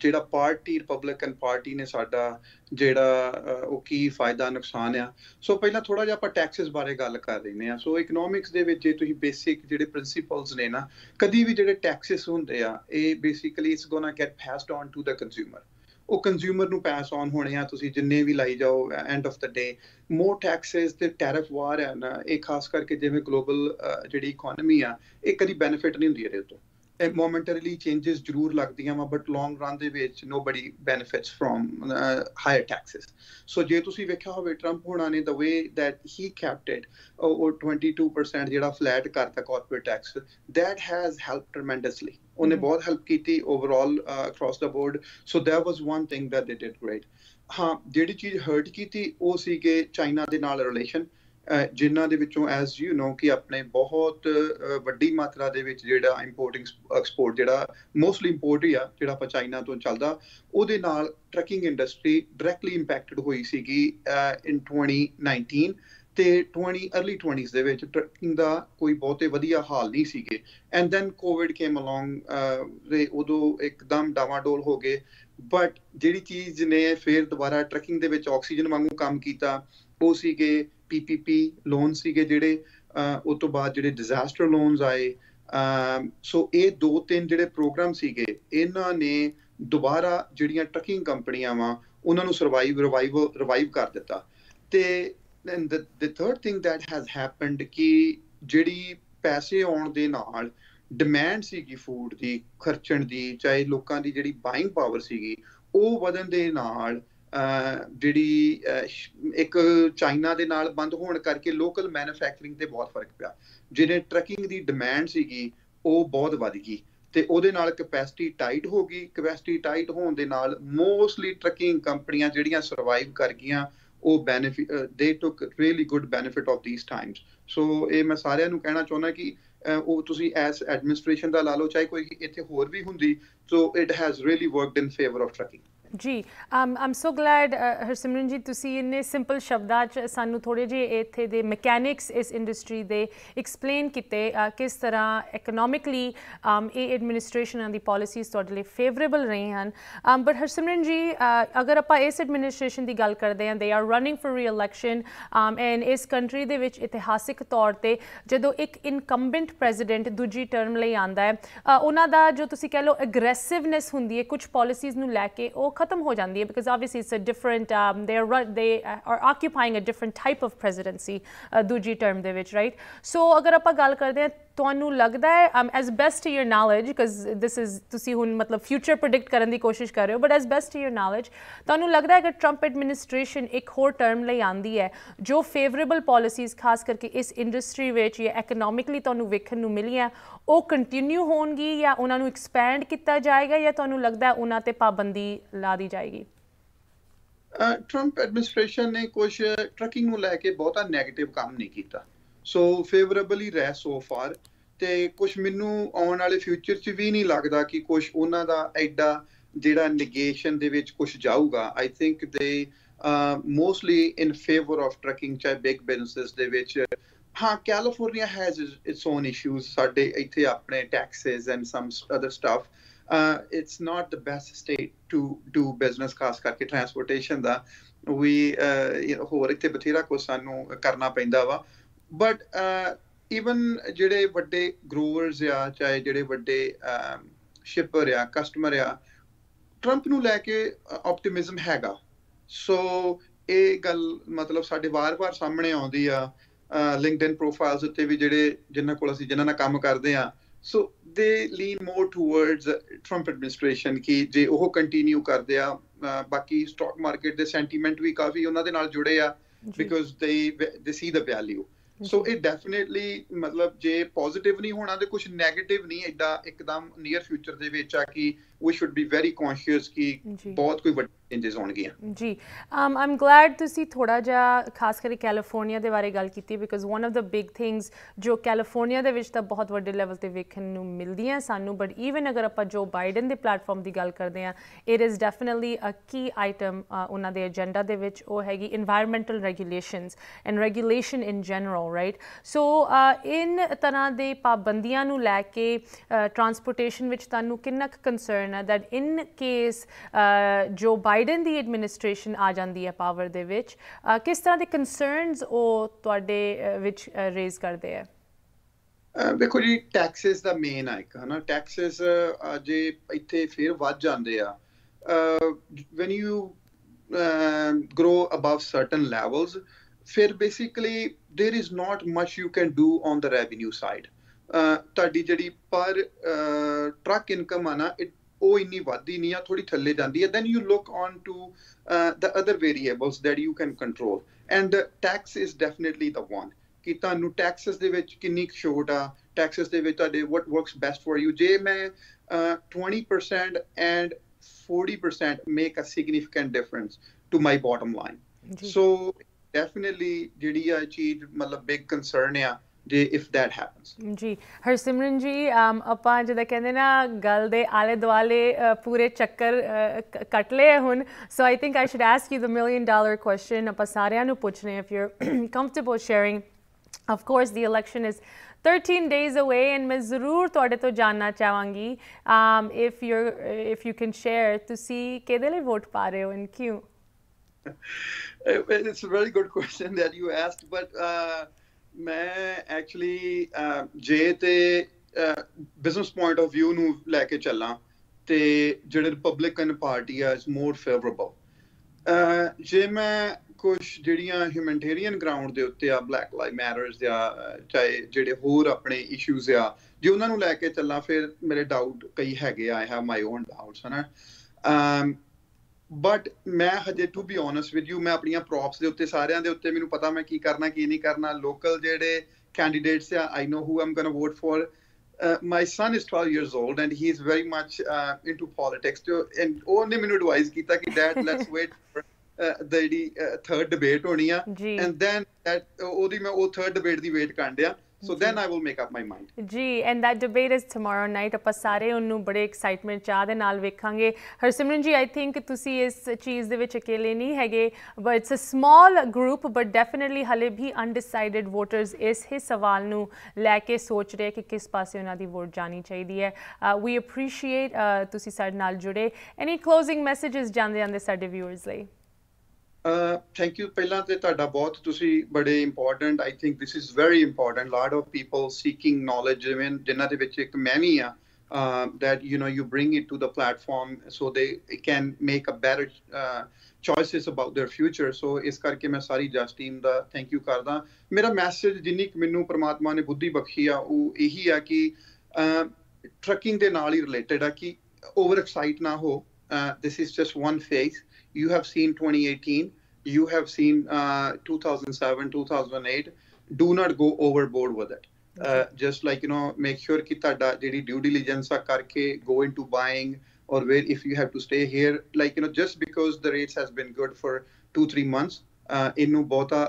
ਜਿਹੜਾ ਪਾਰਟੀ ਰਿਪਬਲਿਕਨ ਪਾਰਟੀ ਨੇ ਸਾਡਾ ਜਿਹੜਾ ਉਹ ਕੀ ਫਾਇਦਾ ਨੁਕਸਾਨ ਆ ਸੋ ਪਹਿਲਾਂ ਥੋੜਾ ਜਿਹਾ ਆਪਾਂ ਟੈਕਸਸ ਬਾਰੇ ਗੱਲ ਕਰ ਲੈਨੇ ਆ ਸੋ ਇਕਨੋਮਿਕਸ ਦੇ ਵਿੱਚ ਜੇ ਤੁਸੀਂ ਬੇਸਿਕ ਜਿਹੜੇ ਪ੍ਰਿੰਸੀਪਲਸ ਨੇ ਨਾ ਕਦੀ ਵੀ ਜਿਹੜੇ ਟੈਕਸਸ ਹੁੰਦੇ ਆ ਇਹ basically it's gonna get passed on to the consumer ਉਹ ਕੰਜ਼ਿਊਮਰ ਨੂੰ ਪਾਸ ਔਨ ਹੋਣੇ ਆ ਤੁਸੀਂ ਜਿੰਨੇ ਵੀ ਲਾਈ ਜਾਓ end of the day more taxes ਤੇ ਟੈਰਿਫ ਵਾਰ ਹੈ ਨਾ ਇਹ ਖਾਸ ਕਰਕੇ ਜਿਵੇਂ ਗਲੋਬਲ ਜਿਹੜੀ ਇਕਨੋਮੀ ਆ ਇਹ ਕਦੀ ਬੈਨੀਫਿਟ ਨਹੀਂ ਹੁੰਦੀ ਇਹਦੇ ਤੋਂ momentarily changes ਜ਼ਰੂਰ ਲੱਗਦੀਆਂ ਵਾ ਬਟ ਲੌਂਗ ਰਨ ਦੇ ਵਿੱਚ nobody benefits from higher taxes so ਜੇ ਤੁਸੀਂ ਵੇਖਿਆ ਹੋਵੇ ਟਰੰਪ ਹੋਣਾ ਨੇ ਦ ਵੇ ਥੈਟ ਹੀ ਕੈਪਟਡ ਉਹ 22% ਜਿਹੜਾ ਫਲੈਟ ਕਰਤਾ corporate tax that has helped tremendously ਉਹਨੇ ਬਹੁਤ ਹੈਲਪ ਕੀਤੀ overall across the board so that was one thing that they did great ਹਾਂ ਜਿਹੜੀ ਚੀਜ਼ ਹਰਟ ਕੀਤੀ ਉਹ ਸੀ ਕਿ ਚਾਈਨਾ ਦੇ ਨਾਲ ਰਿਲੇਸ਼ਨ ਜਿਨ੍ਹਾਂ ਦੇ ਵਿੱਚੋਂ ਐਸ ਯੂ نو ਕਿ ਆਪਣੇ ਬਹੁਤ ਵੱਡੀ ਮਾਤਰਾ ਦੇ ਵਿੱਚ ਜਿਹੜਾ ਇੰਪੋਰਟਿੰਗ ਐਕਸਪੋਰਟ ਜਿਹੜਾ ਮੋਸਟਲੀ ਇੰਪੋਰਟ ਹੀ ਆ ਜਿਹੜਾ ਆਪਾਂ ਚਾਈਨਾ ਤੋਂ ਚੱਲਦਾ ਉਹਦੇ ਨਾਲ ਟਰੱਕਿੰਗ ਇੰਡਸਟਰੀ ਡਾਇਰੈਕਟਲੀ ਇੰਪੈਕਟਡ ਹੋਈ ਸੀਗੀ ਇਨ 2019 ਤੇ 20 अर्ਲੀ 20s ਦੇ ਵਿੱਚ ਟਰੱਕਿੰਗ ਦਾ ਕੋਈ ਬਹੁਤੇ ਵਧੀਆ ਹਾਲ ਨਹੀਂ ਸੀਗੇ and then Covid came along ਦੇ ਉਦੋਂ ਇੱਕਦਮ ਡਾਵਾਡੋਲ ਹੋ ਗਏ ਬਟ ਜਿਹੜੀ ਚੀਜ਼ ਨੇ ਫੇਰ ਦੁਬਾਰਾ ਟਰੱਕਿੰਗ ਦੇ ਵਿੱਚ ਆਕਸੀਜਨ ਵਾਂਗੂ ਕੰਮ ਕੀਤਾ ਉਹ ਸੀਗੇ ਪੀਪੀਪੀ ਲੋਨ ਸੀਗੇ ਜਿਹੜੇ ਉਸ ਤੋਂ ਬਾਅਦ ਜਿਹੜੇ ਡਿਜ਼ਾਸਟਰ ਲੋਨਸ ਆਏ ਸੋ ਇਹ ਦੋ ਤਿੰਨ ਜਿਹੜੇ ਪ੍ਰੋਗਰਾਮ ਸੀਗੇ ਇਹਨਾਂ ਨੇ ਦੁਬਾਰਾ ਜਿਹੜੀਆਂ ਟਰਕਿੰਗ ਕੰਪਨੀਆਂ ਵਾ ਉਹਨਾਂ ਨੂੰ ਸਰਵਾਈਵ ਰਿਵਾਈਵ ਰਿਵਾਈਵ ਕਰ ਦਿੱਤਾ ਤੇ the third thing that has happened ਕਿ ਜਿਹੜੀ ਪੈਸੇ ਆਉਣ ਦੇ ਨਾਲ ਡਿਮਾਂਡ ਸੀਗੀ ਫੂਡ ਦੀ ਖਰਚਣ ਦੀ ਚਾਹੇ ਲੋਕਾਂ ਦੀ ਜਿਹੜੀ ਬਾਇੰਗ ਪਾਵਰ ਸੀਗੀ ਉਹ ਵਧਣ ਦੇ ਨਾਲ ਜਿਹੜੀ ਇੱਕ ਚਾਈਨਾ ਦੇ ਨਾਲ ਬੰਦ ਹੋਣ ਕਰਕੇ ਲੋਕਲ ਮੈਨੂਫੈਕਚਰਿੰਗ ਤੇ ਬਹੁਤ ਫਰਕ ਪਿਆ ਜਿਹਨੇ ਟਰਕਿੰਗ ਦੀ ਡਿਮਾਂਡ ਸੀਗੀ ਉਹ ਬਹੁਤ ਵਧ ਗਈ ਤੇ ਉਹਦੇ ਨਾਲ ਕਪੈਸਿਟੀ ਟਾਈਟ ਹੋ ਗਈ ਕਪੈਸਿਟੀ ਟਾਈਟ ਹੋਣ ਦੇ ਨਾਲ ਮੋਸਟਲੀ ਟਰਕਿੰਗ ਕੰਪਨੀਆਂ ਜਿਹੜੀਆਂ ਸਰਵਾਈਵ ਕਰ ਗਈਆਂ ਉਹ ਬੈਨੀਫਿਟ ਦੇ took really good benefit of these times so ਇਹ ਮੈਂ ਸਾਰਿਆਂ ਨੂੰ ਕਹਿਣਾ ਚਾਹੁੰਦਾ ਕਿ ਉਹ ਤੁਸੀਂ ਐਸ ਐਡਮਿਨਿਸਟ੍ਰੇਸ਼ਨ ਦਾ ਲਾ ਲਓ ਚਾਹੇ ਕੋਈ ਇੱਥੇ ਹੋਰ ਵੀ ਹੁੰਦੀ so it has really worked in favour of trucking ਜੀ ਆਮ ਆਮ ਸੋ ਗਲੈਡ ਹਰਸਿਮਰਨ ਜੀ ਤੁਸੀਂ ਇੰਨੇ ਸਿੰਪਲ ਸ਼ਬਦਾਂ 'ਚ ਸਾਨੂੰ ਥੋੜੇ ਜਿਹੇ ਇੱਥੇ ਦੇ ਮਕੈਨਿਕਸ ਇਸ ਇੰਡਸਟਰੀ ਦੇ ਐਕਸਪਲੇਨ ਕੀਤੇ ਕਿਸ ਤਰ੍ਹਾਂ ਇਕਨੋਮਿਕਲੀ ਆਮ ਇਹ ਐਡਮਿਨਿਸਟ੍ਰੇਸ਼ਨ ਦੀ ਪਾਲਿਸੀਜ਼ ਤੁਹਾਡੇ ਲਈ ਫੇਵਰੇਬਲ ਰਹੇ ਹਨ ਆਮ ਬਟ ਹਰਸਿਮਰਨ ਜੀ ਅਗਰ ਆਪਾਂ ਇਸ ਐਡਮਿਨਿਸਟ੍ਰੇਸ਼ਨ ਦੀ ਗੱਲ ਕਰਦੇ ਹਾਂ they are running for reelection um and ਇਸ ਕੰਟਰੀ ਦੇ ਵਿੱਚ ਇਤਿਹਾਸਿਕ ਤੌਰ ਤੇ ਜਦੋਂ ਇੱਕ ਇਨਕੰਬੈਂਟ ਪ੍ਰੈਜ਼ੀਡੈਂਟ ਦੂਜੀ ਟਰਮ ਲਈ ਆਂਦਾ ਹੈ ਉਹਨਾਂ ਦਾ ਜੋ ਤੁਸੀਂ ਕਹ ਲਓ ਐਗਰੈਸਿਵਨੈਸ ਹੁੰਦੀ ਹੈ ਕੁਝ ਪਾਲਿਸੀਜ਼ ਨੂੰ ਲੈ ਕੇ ਉਹ because obviously it's a different um, they are they uh, are occupying a different type of presidency uh, term ਟਰਮ ਦੇ ਵਿੱਚ ਰਾਈਟ ਸੋ ਅਗਰ ਆਪਾਂ ਤੁਹਾਨੂੰ ਲੱਗਦਾ ਹੈ as best to your knowledge because this is ਤੁਸੀਂ ਹੁਣ ਮਤਲਬ ਫਿਊਚਰ ਪ੍ਰੈਡਿਕਟ ਕਰਨ ਦੀ ਕੋਸ਼ਿਸ਼ ਕਰ ਰਹੇ ਹੋ but as best to your knowledge ਤੁਹਾਨੂੰ ਲੱਗਦਾ ਹੈ ਕਿ ਟਰੰਪ ਐਡਮਿਨਿਸਟ੍ਰੇਸ਼ਨ ਇੱਕ ਹੋਰ ਟਰਮ ਲਈ ਆਂਦੀ ਹੈ ਜੋ ਫੇਵਰੇਬਲ ਪਾਲਿਸੀਜ਼ ਖਾਸ ਕਰਕੇ ਇਸ ਇੰਡਸਟਰੀ ਵਿੱਚ ਜਾਂ ਇਕਨੋਮਿਕਲੀ ਤੁਹਾਨੂੰ ਵੇਖਣ ਨੂੰ ਮਿਲੀਆਂ ਉਹ ਕੰਟੀਨਿਊ ਹੋਣਗੀ ਜਾਂ ਉਹਨਾਂ ਨੂੰ ਐਕਸਪੈਂਡ ਕੀਤਾ ਜਾਏਗਾ ਜਾਂ ਤੁਹਾਨੂੰ ਲੱਗਦਾ ਹੈ ਉਹਨਾਂ ਤੇ ਪਾਬੰਦੀ ਲਾ ਦੀ ਜਾਏਗੀ ਟਰੰਪ ਐਡਮਿਨਿਸਟ੍ਰੇਸ਼ਨ ਨੇ ਕੁਝ ਟਰਕਿੰਗ ਨੂੰ ਲੈ ਕੇ ਬਹੁਤਾ 네ਗੇਟਿਵ ਕੰਮ ਨਹੀਂ ਕੀਤਾ ਸੋ ਫੇਵਰੇਬਲੀ ਰਹਿ ਸੋ ਫਾਰ ਤੇ ਕੁਝ ਮੈਨੂੰ ਆਉਣ ਵਾਲੇ ਫਿਊਚਰ 'ਚ ਵੀ ਨਹੀਂ ਲੱਗਦਾ ਕਿ ਕੁਝ ਉਹਨਾਂ ਦਾ ਐਡਾ ਜਿਹੜਾ ਨੇਗੇਸ਼ਨ ਦੇ ਵਿੱਚ ਕੁਝ ਜਾਊਗਾ I think they mostly in favour of trucking ਚਾਹੇ ਬਿਗ ਬਿਜ਼ਨਸਸ ਦੇ ਵਿੱਚ ਹਾਂ California has its own issues ਸਾਡੇ ਇੱਥੇ ਆਪਣੇ taxes and some other stuff it's not the best state to do business ਖਾਸ ਕਰਕੇ ਟਰਾਂਸਪੋਰਟੇਸ਼ਨ ਦਾ ਵੀ ਹੋਰ ਇੱਥੇ ਬਥੇਰਾ ਕੋ ਸਾਨੂੰ ਕਰਨਾ ਪੈਂਦਾ ਵਾ ਬਟ ਇਵਨ uh, ਜਿਹੜੇ ਵੱਡੇ ਗਰੋਵਰਸ ਆ ਚਾਹੇ ਜਿਹੜੇ ਵੱਡੇ ਸ਼ਿਪਰ ਆ ਕਸਟਮਰ ਆ ਟਰੰਪ ਨੂੰ ਲੈ ਕੇ ਆਪਟੀਮਿਜ਼ਮ ਹੈਗਾ ਸੋ ਇਹ ਗੱਲ ਮਤਲਬ ਸਾਡੇ ਵਾਰ-ਵਾਰ ਸਾਹਮਣੇ ਆਉਂਦੀ ਆ ਲਿੰਕਡਇਨ ਪ੍ਰੋਫਾਈਲਸ ਉੱਤੇ ਵੀ ਜਿਹੜੇ ਜਿਨ੍ਹਾਂ ਕੋਲ ਅਸੀਂ ਜਿਨ੍ਹਾਂ ਨਾਲ ਕੰਮ ਕਰਦੇ ਆ so they lean more towards Trump administration ਕੀ ਜੇ ਉਹ ਕੰਟੀਨਿਊ ਕਰਦੇ ਆ ਬਾਕੀ ਸਟਾਕ ਮਾਰਕੀਟ ਦੇ ਸੈਂਟੀਮੈਂਟ ਵੀ ਕਾਫੀ ਉਹਨਾਂ ਦੇ ਨਾਲ ਜੁੜੇ ਆ ਬਿਕੋਜ਼ ਦੇ ਦੇ ਸੀ ਦ ਵੈਲਿਊ ਸੋ ਇਹ ਡੈਫੀਨਿਟਲੀ ਮਤਲਬ ਜੇ ਪੋਜ਼ਿਟਿਵ ਨਹੀਂ ਹੋਣਾ ਤੇ ਕੁਝ ਨੈਗੇਟਿਵ ਨਹੀਂ ਐਡਾ ਇੱਕਦਮ ਨੀਅਰ ਫਿਊਚਰ ਦੇ ਵਿੱਚ ਆ ਕਿ we should be very conscious ਕਿ ਬਹੁਤ ਕੋਈ ਵੱਡੇ ਚੇਂਜਸ ਹੋਣਗੀਆਂ ਜੀ ਆਮ ਆਮ ਗਲੈਡ ਤੁਸੀਂ ਥੋੜਾ ਜਿਹਾ ਖਾਸ ਕਰਕੇ ਕੈਲੀਫੋਰਨੀਆ ਦੇ ਬਾਰੇ ਗੱਲ ਕੀਤੀ because one of the big things ਜੋ ਕੈਲੀਫੋਰਨੀਆ ਦੇ ਵਿੱਚ ਤਾਂ ਬਹੁਤ ਵੱਡੇ ਲੈਵਲ ਤੇ ਵੇਖਣ ਨੂੰ ਮਿਲਦੀਆਂ ਸਾਨੂੰ ਬਟ ਈਵਨ ਅਗਰ ਆਪਾਂ ਜੋ ਬਾਈਡਨ ਦੇ ਪਲੇਟਫਾਰਮ ਦੀ ਗੱਲ ਕਰਦੇ ਆ it is definitely a key item ਉਹਨਾਂ ਦੇ ਏਜੰਡਾ ਦੇ ਵਿੱਚ ਉਹ ਹੈਗੀ environmental regulations and regulation in general right so ਇਨ ਤਰ੍ਹਾਂ ਦੇ ਪਾਬੰਦੀਆਂ ਨੂੰ ਲੈ ਕੇ ਟਰਾਂਸਪੋਰਟੇਸ਼ਨ ਵਿੱਚ ਤੁਹਾਨੂੰ ਕਿੰਨਾ ਕੁ ਕੰਸਰਨ ਕਰਨਾ that in case Joe Biden ਦੀ ਐਡਮਿਨਿਸਟ੍ਰੇਸ਼ਨ ਆ ਜਾਂਦੀ ਹੈ ਪਾਵਰ ਦੇ ਵਿੱਚ ਕਿਸ ਤਰ੍ਹਾਂ ਦੇ ਕਨਸਰਨਸ ਉਹ ਤੁਹਾਡੇ ਵਿੱਚ ਰੇਜ਼ ਕਰਦੇ ਆ ਦੇਖੋ ਜੀ ਟੈਕਸਸ ਦਾ ਮੇਨ ਆ ਇੱਕ ਹਨਾ ਟੈਕਸਸ ਜੇ ਇੱਥੇ ਫੇਰ ਵੱਧ ਜਾਂਦੇ ਆ when you grow above certain levels ਫਿਰ basically there is not much you can do on the revenue side ਤੁਹਾਡੀ ਜਿਹੜੀ ਪਰ ਟਰੱਕ ਇਨਕਮ ਆ ਨਾ ਇਟ ਉਹ ਇੰਨੀ ਵੱਧਦੀ ਨਹੀਂ ਆ ਥੋੜੀ ਥੱਲੇ ਜਾਂਦੀ ਹੈ then you look on to the other variables that you can control and tax is definitely the one ਕਿ ਤੁਹਾਨੂੰ ਟੈਕਸਸ ਦੇ ਵਿੱਚ ਕਿੰਨੀ ਛੋਟ ਆ ਟੈਕਸਸ ਦੇ ਵਿੱਚ ਤੁਹਾਡੇ what works best for you ਜੇ ਮੈਂ 20% and 40% make a significant difference to my bottom line so definitely ਜਿਹੜੀ ਆ ਚੀਜ਼ ਮਤਲਬ ਬਿਗ ਕਨਸਰਨ ਆ if that happens. Ji, Harsimran ji, um, apan jada kende na gal de aale dwale uh, pure chakkar So I think I should ask you the million dollar question. Apasare anu puchne if you're comfortable sharing. Of course, the election is 13 days away, and main zaroor toade to janna chawangi. if you if you can share to see kede le vote pa rahe ho and It's a very good question that you asked, but uh, ਮੈਂ actually ਜੇ ਤੇ business point of View ਨੂੰ ਲੈ ਕੇ ਚੱਲਾਂ ਤੇ ਜਿਹੜੇ Republican party ਆ ਇਸ ਮੋਰ favourable ਜੇ ਮੈਂ ਕੁਝ ਜਿਹੜੀਆਂ ਹਿਊਮਨਿਟੇਰੀਅਨ ਗਰਾਊਂਡ ਦੇ ਉੱਤੇ ਆ ਬਲੈਕ ਲਾਈ ਮੈਟਰਸ ਜਾਂ ਚਾਹੇ ਜਿਹੜੇ ਹੋਰ ਆਪਣੇ ਇਸ਼ੂਜ਼ ਆ ਜੇ ਉਹਨਾਂ ਨੂੰ ਲੈ ਕੇ ਚੱਲਾਂ ਫਿਰ ਮੇਰੇ ਡਾਊਟ ਕਈ ਹੈਗੇ ਆ I have my own doubts ਹਨਾ ਅਮ ਬਟ ਮੈਂ ਹਜੇ to be honest with you ਮੈਂ ਆਪਣੀਆਂ ਪ੍ਰੋਪਸ ਦੇ ਉੱਤੇ ਸਾਰਿਆਂ ਦੇ ਉੱਤੇ ਮੈਨੂੰ ਪਤਾ ਮੈਂ ਕੀ ਕਰਨਾ ਕੀ ਨਹੀਂ ਕਰਨਾ ਲੋਕਲ ਜਿਹੜੇ ਕੈਂਡੀਡੇਟਸ ਆ I know who I'm going to vote for my son is 12 years old and he is very much into politics too and ਉਹ ਨੇ ਮੈਨੂੰ ਐਡਵਾਈਸ ਕੀਤਾ ਕਿ ਡੈਡ ਲੈਟਸ ਵੇਟ ਜਿਹੜੀ ਥਰਡ uh, ਡਿਬੇਟ ਹੋਣੀ ਆ ਐਂਡ ਦੈਨ ਉਹਦੀ ਮੈਂ ਉਹ ਥਰਡ ਡਿਬੇਟ ਦੀ ਵੇਟ ਕਰਨ ਡਿਆ so then I will make up my mind ਜੀ and that debate is tomorrow night ਆਪਾਂ ਸਾਰੇ ਉਹਨੂੰ ਬੜੇ ਐਕਸਾਈਟਮੈਂਟ ਚਾਹ ਦੇ ਨਾਲ ਵੇਖਾਂਗੇ ਹਰਸਿਮਰਨ ਜੀ ਆਈ ਥਿੰਕ ਤੁਸੀਂ ਇਸ ਚੀਜ਼ ਦੇ ਵਿੱਚ ਅਕੇਲੇ ਨਹੀਂ ਹੈਗੇ but it's a small group but definitely ਹਲੇ ਵੀ ਅਨਡਿਸਾਈਡਡ ਵੋਟਰਸ ਇਸ ਹੀ ਸਵਾਲ ਨੂੰ ਲੈ ਕੇ ਸੋਚ ਰਹੇ ਕਿ ਕਿਸ ਪਾਸੇ ਉਹਨਾਂ ਦੀ ਵੋਟ ਜਾਣੀ ਚਾਹੀਦੀ ਹੈ ਵੀ ਅਪਰੀਸ਼ੀਏਟ ਤੁਸੀਂ ਸਾਡੇ ਨਾਲ ਜੁੜੇ ਐਨੀ ਕਲੋਜ਼ਿੰਗ ਮੈਸੇजेस ਜਾਂਦੇ ਜਾਂਦੇ ਸਾਡੇ ਵਿਊਅਰਸ ਲਈ ਥੈਂਕ ਯੂ ਪਹਿਲਾਂ ਤੇ ਤੁਹਾਡਾ ਬਹੁਤ ਤੁਸੀਂ ਬੜੇ important I think this is very important lot of people seeking knowledge ਜਿਵੇਂ ਜਿਨ੍ਹਾਂ ਦੇ ਵਿੱਚ ਇੱਕ ਮੈਂ ਵੀ ਆ that you know you bring it to the platform so they can make a better uh, choices about their future so ਇਸ ਕਰਕੇ ਮੈਂ ਸਾਰੀ ਜਸ ਟੀਮ ਦਾ ਥੈਂਕ ਯੂ ਕਰਦਾ ਮੇਰਾ ਮੈਸੇਜ ਜਿੰਨੀ ਕਿ ਮੈਨੂੰ ਪ੍ਰਮਾਤਮਾ ਨੇ ਬੁੱਧੀ ਬਖਸ਼ੀ ਆ ਉਹ ਇਹੀ ਆ ਕਿ ਟਰਕਿੰਗ ਦੇ ਨਾਲ ਹੀ ਰਿਲੇਟਡ ਆ ਕਿ ਓਵਰ ਐਕਸਾਈਟ ਨਾ ਹੋ this is just one phase you have seen 2018, you have seen uh, 2007, 2008. Do not go overboard with it. Uh, just like you know, make sure ki tada due diligence karke go into buying or where if you have to stay here. Like you know, just because the rates has been good for two three months, uh, innu bota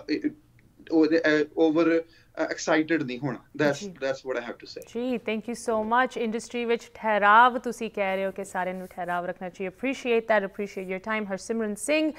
over uh, excited ਨਹੀਂ ਹੋਣਾ that's that's what I have to say ਜੀ thank you so much industry ਵਿੱਚ ਠਹਿਰਾਵ ਤੁਸੀਂ ਕਹਿ ਰਹੇ ਹੋ ਕਿ ਸਾਰਿਆਂ ਨੂੰ ਠਹਿਰਾਵ ਰੱਖਣਾ ਚਾਹੀਏ appreciate that appreciate your time Harsimran Singh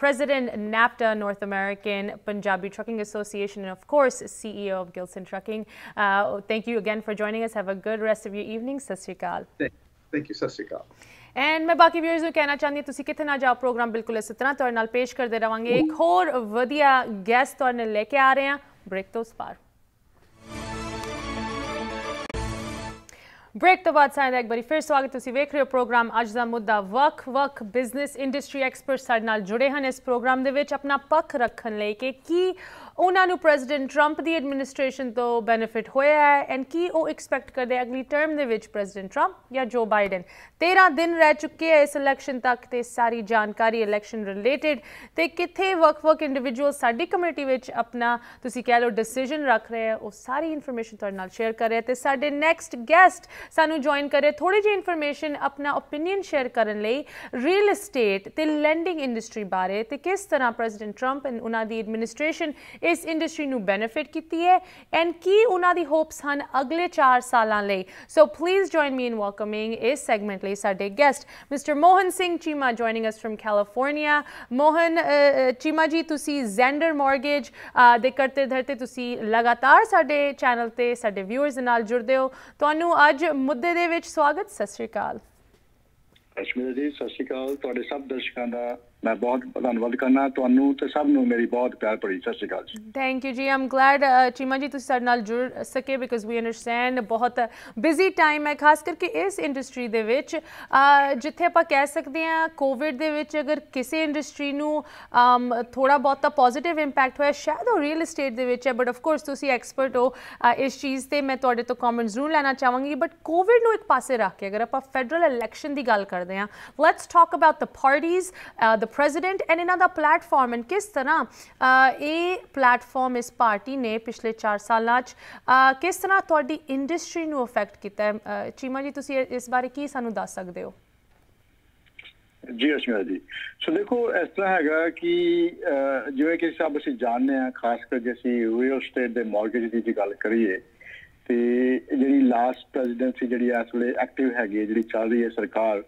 president NAPTA North American Punjabi Trucking Association and of course CEO of Gilson Trucking uh, thank you again for joining us have a good rest of your evening ਸਤਿ ਸ਼੍ਰੀ ਅਕਾਲ thank you ਸਤਿ ਸ਼੍ਰੀ ਅਕਾਲ and ਮੈਂ ਬਾਕੀ viewers ਨੂੰ ਕਹਿਣਾ ਚਾਹੁੰਦੀ ਤੁਸੀਂ ਕਿਤੇ ਨਾ ਜਾਓ ਪ੍ਰੋਗਰਾਮ ਬਿਲਕੁਲ ਇਸੇ ਤਰ੍ਹਾਂ ਤੁਹਾਡੇ ਨਾਲ ਪੇਸ਼ ਕਰਦੇ ਰਵਾਂਗੇ ਇੱਕ ਹੋਰ ਵਧੀਆ ਗੈਸਟ ਤੁਹਾਡੇ ਲੈ ਕੇ ਆ ਰਹੇ ਹਾਂ ਬ੍ਰੇਕ ਤੋਂ ਸਪਾਰ ਬ੍ਰੇਕ ਤੋਂ ਬਾਅਦ ਸਾਰੇ ਇੱਕ ਵਾਰੀ ਫਿਰ ਸਵਾਗਤ ਤੁਸੀਂ ਵੇਖ ਰਹੇ ਹੋ ਪ੍ਰੋਗਰਾਮ ਅੱਜ ਦਾ ਮੁੱਦਾ ਵਕ ਵਕ ਬਿਜ਼ਨਸ ਇੰਡਸਟਰੀ ਐਕਸਪਰਟ ਸਾਡੇ ਨਾਲ ਜੁੜੇ ਹਨ ਇਸ ਪ੍ਰੋਗਰਾਮ ਦੇ ਵਿੱਚ ਆਪਣਾ ਪੱਖ ਰੱਖਣ ਲਈ ਕਿ ਕੀ ਉਹਨਾਂ ਨੂੰ ਪ੍ਰੈਜ਼ੀਡੈਂਟ 트ੰਪ ਦੀ ਐਡਮਿਨਿਸਟ੍ਰੇਸ਼ਨ ਤੋਂ ਬੈਨੀਫਿਟ ਹੋਇਆ ਹੈ ਐਂਡ ਕੀ ਉਹ ਐਕਸਪੈਕਟ ਕਰਦੇ ਅਗਲੀ ਟਰਮ ਦੇ ਵਿੱਚ ਪ੍ਰੈਜ਼ੀਡੈਂਟ 트ੰਪ ਜਾਂ ਜੋ ਬਾਈਡਨ 13 ਦਿਨ ਰਹਿ ਚੁੱਕੇ ਹੈ ਇਸ ਇਲੈਕਸ਼ਨ ਤੱਕ ਤੇ ਸਾਰੀ ਜਾਣਕਾਰੀ ਇਲੈਕਸ਼ਨ ਰਿਲੇਟਡ ਤੇ ਕਿੱਥੇ ਵਰਕ ਵਰਕ ਇੰਡੀਵਿਜੂਅਲ ਸਾਡੀ ਕਮੇਟੀ ਵਿੱਚ ਆਪਣਾ ਤੁਸੀਂ ਕਹਿ ਲਓ ਡਿਸੀਜਨ ਰੱਖ ਰਹੇ ਹੋ ਉਹ ਸਾਰੀ ਇਨਫੋਰਮੇਸ਼ਨ ਤੁਹਾਡੇ ਨਾਲ ਸ਼ੇਅਰ ਕਰ ਰਿਹਾ ਤੇ ਸਾਡੇ ਨੈਕਸਟ ਗੈਸਟ ਸਾਨੂੰ ਜੁਆਇਨ ਕਰੇ ਥੋੜੀ ਜਿਹੀ ਇਨਫੋਰਮੇਸ਼ਨ ਆਪਣਾ opinion ਸ਼ੇਅਰ ਕਰਨ ਲਈ ਰੀਅਲ ਏਸਟੇਟ ਤੇ ਲੈਂਡਿੰਗ ਇੰਡਸਟਰੀ ਬਾਰੇ ਤੇ ਕਿਸ ਤਰ੍ਹਾਂ ਪ੍ਰੈਜ਼ੀਡੈਂਟ 트럼ਪ ਐਂਡ ਉਹਨਾਂ ਦੀ ਐਡਮਿਨਿਸਟ੍ਰੇਸ਼ਨ ਇਸ ਇੰਡਸਟਰੀ ਨੂੰ ਬੈਨੀਫਿਟ ਕੀਤੀ ਹੈ ਐਂਡ ਕੀ ਉਹਨਾਂ ਦੀ ਹੋਪਸ ਹਨ ਅਗਲੇ 4 ਸਾਲਾਂ ਲਈ so please join me in welcoming ਇਸ ਸੈਗਮੈਂਟ ਲਈ ਸਾਡੇ guest mister Mohan Singh Cheema joining us from California Mohan Cheema ji ਤੁਸੀਂ ਜ਼ੈਂਡਰ ਮਾਰਗੇਜ ਦੇ ਕਰਤੇ ਧਰਤੇ ਤੁਸੀਂ ਲਗਾਤਾਰ ਸਾਡੇ ਚੈਨਲ ਤੇ ਸਾਡੇ ਵਿਊਅਰਸ ਨਾਲ ਜੁੜਦੇ ਹੋ ਤੁਹਾਨੂੰ ਅੱਜ ਮੁੱਦੇ ਦੇ ਵਿੱਚ ਸਵਾਗਤ ਸਤਿ ਸ਼੍ਰੀ ਅਕਾਲ ਅਸ਼ਮੀਰ ਜੀ ਸਤਿ ਸ਼੍ਰੀ ਅਕਾਲ ਤੁਹਾਡੇ ਸਭ ਦਰਸ਼ਕਾਂ ਦਾ ਮੈਂ ਬਹੁਤ ਧੰਨਵਾਦ ਕਰਨਾ ਤੁਹਾਨੂੰ ਤੇ ਸਭ ਨੂੰ ਮੇਰੀ ਬਹੁਤ ਪਿਆਰ ਭਰੀ ਸਤਿ ਸ਼੍ਰੀ ਅਕਾਲ ਜੀ ਥੈਂਕ ਯੂ ਜੀ ਆਮ ਗਲੈਡ ਚੀਮਾ ਜੀ ਤੁਸੀਂ ਸਾਡੇ ਨਾਲ ਜੁੜ ਸਕੇ ਬਿਕਾਜ਼ ਵੀ ਅੰਡਰਸਟੈਂਡ ਬਹੁਤ ਬਿਜ਼ੀ ਟਾਈਮ ਹੈ ਖਾਸ ਕਰਕੇ ਇਸ ਇੰਡਸਟਰੀ ਦੇ ਵਿੱਚ ਜਿੱਥੇ ਆਪਾਂ ਕਹਿ ਸਕਦੇ ਹਾਂ ਕੋਵਿਡ ਦੇ ਵਿੱਚ ਅਗਰ ਕਿਸੇ ਇੰਡਸਟਰੀ ਨੂੰ ਥੋੜਾ ਬਹੁਤ ਤਾਂ ਪੋਜ਼ਿਟਿਵ ਇੰਪੈਕਟ ਹੋਇਆ ਸ਼ਾਇਦ ਉਹ ਰੀਅਲ ਏਸਟੇਟ ਦੇ ਵਿੱਚ ਹੈ ਬਟ ਆਫ ਕੋਰਸ ਤੁਸੀਂ ਐਕਸਪਰਟ ਹੋ ਇਸ ਚੀਜ਼ ਤੇ ਮੈਂ ਤੁਹਾਡੇ ਤੋਂ ਕਮੈਂਟ ਜ਼ਰੂਰ ਲੈਣਾ ਚਾਹਾਂਗੀ ਬਟ ਕੋਵਿਡ ਨੂੰ ਇੱਕ ਪਾਸੇ ਰੱਖ ਕੇ ਅਗਰ ਆਪਾਂ ਫੈਡਰਲ ਇਲੈਕਸ਼ਨ ਦੀ ਗੱਲ ਕਰਦੇ ਹਾਂ ਲੈਟਸ ਟਾਕ ਅਬਾਊਟ ਦ ਪਾਰਟੀਆਂ ਦ ਪ੍ਰੈਜ਼ੀਡੈਂਟ ਐਂਡ ਇਹਨਾਂ ਦਾ ਪਲੇਟਫਾਰਮ ਐਂਡ ਕਿਸ ਤਰ੍ਹਾਂ ਇਹ ਪਲੇਟਫਾਰਮ ਇਸ ਪਾਰਟੀ ਨੇ ਪਿਛਲੇ 4 ਸਾਲਾਂ 'ਚ ਕਿਸ ਤਰ੍ਹਾਂ ਤੁਹਾਡੀ ਇੰਡਸਟਰੀ ਨੂੰ ਅਫੈਕਟ ਕੀਤਾ ਹੈ ਚੀਮਾ ਜੀ ਤੁਸੀਂ ਇਸ ਬਾਰੇ ਕੀ ਸਾਨੂੰ ਦੱਸ ਸਕਦੇ ਹੋ ਜੀ ਅਸ਼ਮੀਆ ਜੀ ਸੋ ਦੇਖੋ ਇਸ ਤਰ੍ਹਾਂ ਹੈਗਾ ਕਿ ਜਿਵੇਂ ਕਿ ਸਭ ਅਸੀਂ ਜਾਣਦੇ ਆ ਖਾਸ ਕਰ ਜੇ ਅਸੀਂ ਰੀਅਲ ਸਟੇਟ ਦੇ ਮਾਰਗੇਜ ਦੀ ਗੱਲ ਕਰੀਏ ਤੇ ਜਿਹੜੀ ਲਾਸਟ ਪ੍ਰੈਜ਼ੀਡੈਂਸੀ ਜਿਹੜੀ ਇਸ ਵੇਲੇ ਐਕਟਿਵ ਹੈਗੀ ਜਿਹੜੀ ਚੱਲ ਰਹੀ ਹੈ ਸਰਕਾਰ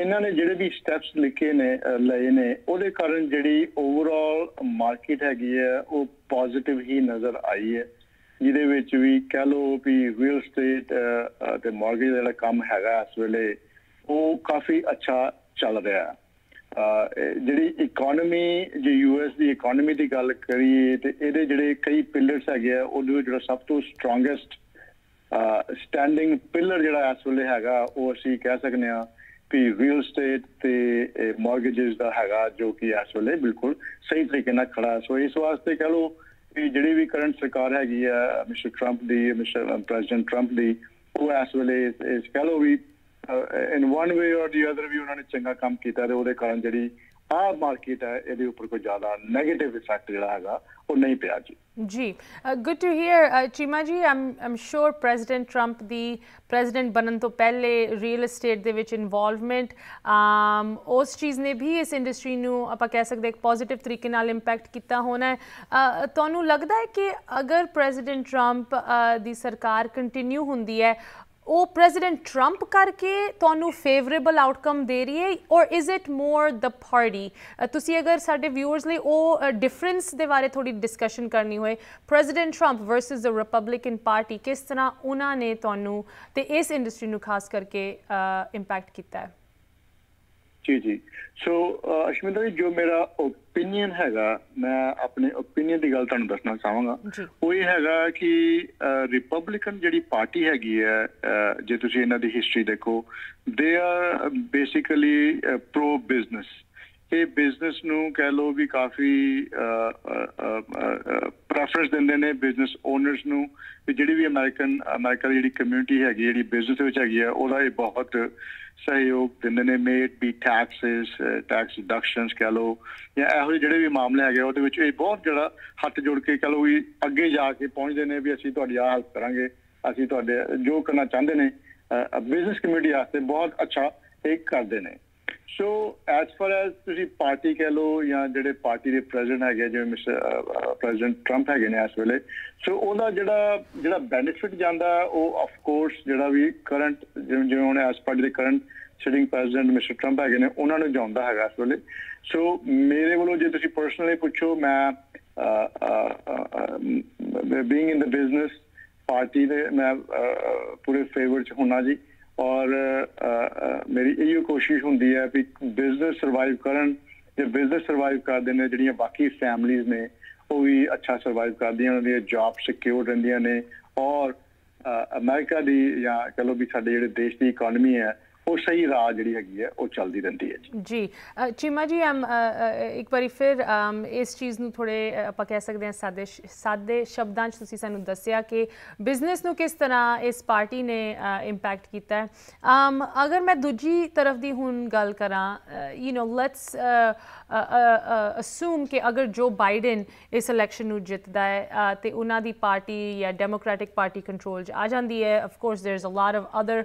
ਇਹਨਾਂ ਨੇ ਜਿਹੜੇ ਵੀ ਸਟੈਪਸ ਲਿਖੇ ਨੇ ਲਏ ਨੇ ਉਹਦੇ ਕਾਰਨ ਜਿਹੜੀ ਓਵਰਆਲ ਮਾਰਕੀਟ ਹੈਗੀ ਹੈ ਉਹ ਪੋਜ਼ਿਟਿਵ ਹੀ ਨਜ਼ਰ ਆਈ ਹੈ ਜਿਹਦੇ ਵਿੱਚ ਵੀ ਕਹ ਲੋ ਵੀ ਰੀਅਲ ਸਟੇਟ ਤੇ ਮਾਰਗੇਜ ਦਾ ਕੰਮ ਹੈਗਾ ਇਸ ਵੇਲੇ ਉਹ ਕਾਫੀ ਅੱਛਾ ਚੱਲ ਰਿਹਾ ਹੈ ਜਿਹੜੀ ਇਕਨੋਮੀ ਜੇ ਯੂਐਸ ਦੀ ਇਕਨੋਮੀ ਦੀ ਗੱਲ ਕਰੀਏ ਤੇ ਇਹਦੇ ਜਿਹੜੇ ਕਈ ਪਿਲਰਸ ਹੈਗੇ ਆ ਉਹਦੇ ਵਿੱਚ ਜਿਹੜਾ ਸਭ ਤੋਂ ਸਟਰੋਂਗੈਸਟ ਸਟੈਂਡਿੰਗ ਪਿਲਰ ਜਿਹੜਾ ਇਸ ਵੇਲੇ ਹੈਗਾ ਉਹ ਅਸੀਂ ਕਹਿ ਸਕਨੇ ਆ ਵੀ ਰੀਅਲ ਸਟੇਟ ਤੇ ਮਾਰਗੇਜਸ ਦਾ ਹੈਗਾ ਜੋ ਕਿ ਇਸ ਵੇਲੇ ਬਿਲਕੁਲ ਸਹੀ ਤਰੀਕੇ ਨਾਲ ਖੜਾ ਸੋ ਇਸ ਵਾਸਤੇ ਕਹ ਲੋ ਕਿ ਜਿਹੜੀ ਵੀ ਕਰੰਟ ਸਰਕਾਰ ਹੈਗੀ ਆ ਮਿਸਟਰ 트럼ਪ ਦੀ ਮਿਸਟਰ ਪ੍ਰੈਜ਼ੀਡੈਂਟ 트럼ਪ ਦੀ ਉਹ ਇਸ ਵੇਲੇ ਇਸ ਕਹ ਲੋ ਵੀ in one way or the other ਵੀ ਉਹਨਾਂ ਨੇ ਚੰਗਾ ਕੰਮ ਕੀਤਾ ਤੇ ਉਹਦੇ ਕਾਰਨ ਜਿਹੜੀ ਆ ਮਾਰਕੀਟ ਹੈ ਇਹਦੇ ਉੱਪਰ ਕੋਈ ਜ਼ਿਆਦਾ 네ਗੇਟਿਵ ਇਫੈਕਟ ਜਿਹੜਾ ਹੈਗਾ ਉਹ ਨਹੀਂ ਪਿਆ ਜੀ ਜੀ good to here Cheema ji um um sure president Trump ਦੀ ਪ੍ਰੈਜ਼ੀਡੈਂਟ ਬਣਨ ਤੋਂ ਪਹਿਲੇ ਰੀਅਲ ਏਸਟੇਟ ਦੇ ਵਿੱਚ ਇਨਵੋਲਵਮੈਂਟ ਆਮ ਉਸ ਚੀਜ਼ ਨੇ ਵੀ ਇਸ ਇੰਡਸਟਰੀ ਨੂੰ ਆਪਾਂ ਕਹਿ ਸਕਦੇ ਇੱਕ ਪੋਜ਼ਿਟਿਵ ਤਰੀਕੇ ਨਾਲ ਇੰਪੈਕਟ ਕੀਤਾ ਹੋਣਾ ਹੈ ਤੁਹਾਨੂੰ ਲੱਗਦਾ ਹੈ ਕਿ ਅਗਰ ਪ੍ਰੈਜ਼ੀਡੈਂਟ ਟਰੰਪ ਦੀ ਸਰਕਾਰ ਕੰਟੀਨਿਊ ਹੁੰਦੀ ਹੈ ਉਹ ਪ੍ਰੈਜ਼ੀਡੈਂਟ 트럼ਪ ਕਰਕੇ ਤੁਹਾਨੂੰ ਫੇਵਰੇਬਲ ਆਊਟਕਮ ਦੇ ਰਹੀ ਹੈ or is it more the party ਤੁਸੀਂ ਅਗਰ ਸਾਡੇ ਵਿਊਅਰਸ ਲਈ ਉਹ ਡਿਫਰੈਂਸ ਦੇ ਬਾਰੇ ਥੋੜੀ ਡਿਸਕਸ਼ਨ ਕਰਨੀ ਹੋਏ ਪ੍ਰੈਜ਼ੀਡੈਂਟ 트럼ਪ ਵਰਸਸ ਦ ਰਿਪਬਲਿਕਨ ਪਾਰਟੀ ਕਿਸ ਤਰ੍ਹਾਂ ਉਹਨਾਂ ਨੇ ਤੁਹਾਨੂੰ ਤੇ ਇਸ ਇੰਡਸਟਰੀ ਨੂੰ ਖਾਸ ਕਰਕੇ ਇੰਪੈਕਟ ਕੀਤਾ ਹੈ ਜੀ ਜੀ ਸੋ ਅਸ਼ਮਿੰਦਰ ਜੀ ਜੋ ਮੇਰਾ opinion ਹੈਗਾ ਮੈਂ ਆਪਣੇ opinion ਦੀ ਗੱਲ ਤੁਹਾਨੂੰ ਦੱਸਣਾ ਚਾਹਾਂਗਾ ਉਹ ਇਹ ਹੈਗਾ ਕਿ ਰਿਪਬਲਿਕਨ ਜਿਹੜੀ ਪਾਰਟੀ ਹੈਗੀ ਹੈ ਜੇ ਤੁਸੀਂ ਇਹਨਾਂ ਦੀ ਹਿਸਟਰੀ ਦੇਖੋ they are basically pro business ਇਹ ਬਿਜ਼ਨਸ ਨੂੰ ਕਹਿ ਲੋ ਵੀ ਕਾਫੀ ਪ੍ਰੈਫਰੈਂਸ ਦਿੰਦੇ ਨੇ ਬਿਜ਼ਨਸ ਓਨਰਸ ਨੂੰ ਵੀ ਜਿਹੜੀ ਵੀ ਅਮਰੀਕਨ ਅਮਰੀਕਾ ਦੀ ਜਿਹੜੀ ਕਮਿਊਨਿਟੀ ਹੈਗੀ ਜਿਹੜੀ ਬਿਜ਼ਨਸ ਵਿੱਚ ਹੈਗੀ ਆ ਉਹਦਾ ਇਹ ਬਹੁਤ ਸਹਿਯੋਗ ਦਿੰਦੇ ਨੇ maybe taxes tax deductions ਕਹਿ ਲੋ ਜਾਂ ਇਹੋ ਜਿਹੜੇ ਵੀ ਮਾਮਲੇ ਹੈਗੇ ਉਹਦੇ ਵਿੱਚ ਇਹ ਬਹੁਤ ਜਿਹੜਾ ਹੱਥ ਜੋੜ ਕੇ ਕਹਿ ਲੋ ਵੀ ਅੱਗੇ ਜਾ ਕੇ ਪਹੁੰਚਦੇ ਨੇ ਵੀ ਅਸੀਂ ਤੁਹਾਡੀ ਆ ਹੈਲਪ ਕਰਾਂਗੇ ਅਸੀਂ ਤੁਹਾਡੇ ਜੋ ਕਰਨਾ ਚਾਹੁੰਦੇ ਨੇ ਬਿਜ਼ਨਸ ਕਮਿਊਨਿਟੀ ਆਸਤੇ ਬਹੁਤ ਅੱਛਾ ਇਹ ਕਰਦੇ ਨੇ ਸੋ ਐਸ ਫਾਰ ਐਸ ਤੁਸੀਂ ਪਾਰਟੀ ਕਹ ਲੋ ਜਾਂ ਜਿਹੜੇ ਪਾਰਟੀ ਦੇ ਪ੍ਰੈਜ਼ੀਡੈਂਟ ਹੈਗੇ ਜਿਵੇਂ ਮਿਸਟਰ ਪ੍ਰੈਜ਼ੀਡੈਂਟ 트ੰਪ ਹੈਗੇ ਨੇ ਐਸ ਵੇਲੇ ਸੋ ਉਹਦਾ ਜਿਹੜਾ ਜਿਹੜਾ ਬੈਨੀਫਿਟ ਜਾਂਦਾ ਉਹ ਆਫ ਕੋਰਸ ਜਿਹੜਾ ਵੀ ਕਰੰਟ ਜਿਵੇਂ ਜਿਵੇਂ ਉਹਨੇ ਐਸ ਪਾਰਟੀ ਦੇ current sitting president mister Trump ਹੈਗੇ ਨੇ ਉਹਨਾਂ ਨੂੰ ਜਾਂਦਾ ਹੈਗਾ ਐਸ ਵੇਲੇ ਸੋ ਮੇਰੇ ਵੱਲੋਂ ਜੇ ਤੁਸੀਂ ਪਰਸਨਲੀ ਪੁੱਛੋ ਮੈਂ being in the business party ਦੇ ਮੈਂ ਪੂਰੇ ਫੇਵਰ ਚ ਹੁਣਾ ਜੀ ਔਰ ਮੇਰੀ ਇਹੋ ਕੋਸ਼ਿਸ਼ ਹੁੰਦੀ ਹੈ ਕਿ ਬਿਜ਼ਨਸ ਸਰਵਾਈਵ ਕਰਨ ਜੇ ਬਿਜ਼ਨਸ ਸਰਵਾਈਵ ਕਰਦੇ ਨੇ ਜਿਹੜੀਆਂ ਬਾਕੀ ਫੈਮਲੀਆਂ ਨੇ ਉਹ ਵੀ ਅੱਛਾ ਸਰਵਾਈਵ ਕਰਦੀਆਂ ਉਹਨਾਂ ਦੀ ਜੌਬ ਸਿਕਿਉਰ ਰਹਿੰਦੀਆਂ ਨੇ ਔਰ ਅਮਰੀਕਾ ਦੀ ਜਾਂ ਕਹ ਲੋ ਵੀ ਸਾਡੇ ਜਿਹੜੇ ਦੇਸ਼ ਦੀ ਇਕਨੋਮੀ ਹੈ ਉਹ ਸਹੀ ਰਾਹ ਜਿਹੜੀ ਹੈਗੀ ਹੈ ਉਹ ਚੱਲਦੀ ਰਹਿੰਦੀ ਹੈ ਜੀ ਚੀਮਾ ਜੀ ਅਮ ਇੱਕ ਵਾਰੀ ਫਿਰ ਇਸ ਚੀਜ਼ ਨੂੰ ਥੋੜੇ ਆਪਾਂ ਕਹਿ ਸਕਦੇ ਹਾਂ ਸਾਦੇ ਸਾਦੇ ਸ਼ਬਦਾਂ 'ਚ ਤੁਸੀਂ ਸਾਨੂੰ ਦੱਸਿਆ ਕਿ ਬਿਜ਼ਨਸ ਨੂੰ ਕਿਸ ਤਰ੍ਹਾਂ ਇਸ ਪਾਰਟੀ ਨੇ ਇੰਪੈਕਟ ਕੀਤਾ ਹੈ ਅਗਰ ਮੈਂ ਦੂਜੀ ਤਰਫ ਦੀ ਹੁਣ ਗੱਲ ਕਰਾਂ ਯੂ نو ਲੈਟਸ ਅਸੂਮ ਕਿ ਅਗਰ ਜੋ ਬਾਈਡਨ ਇਸ ਇਲੈਕਸ਼ਨ ਨੂੰ ਜਿੱਤਦਾ ਹੈ ਤੇ ਉਹਨਾਂ ਦੀ ਪਾਰਟੀ ਜਾਂ ਡੈਮੋਕ੍ਰੈਟਿਕ ਪਾਰਟੀ ਕੰਟਰੋਲ ਜ ਆ ਜਾਂਦੀ ਹੈ of course there is a lot of other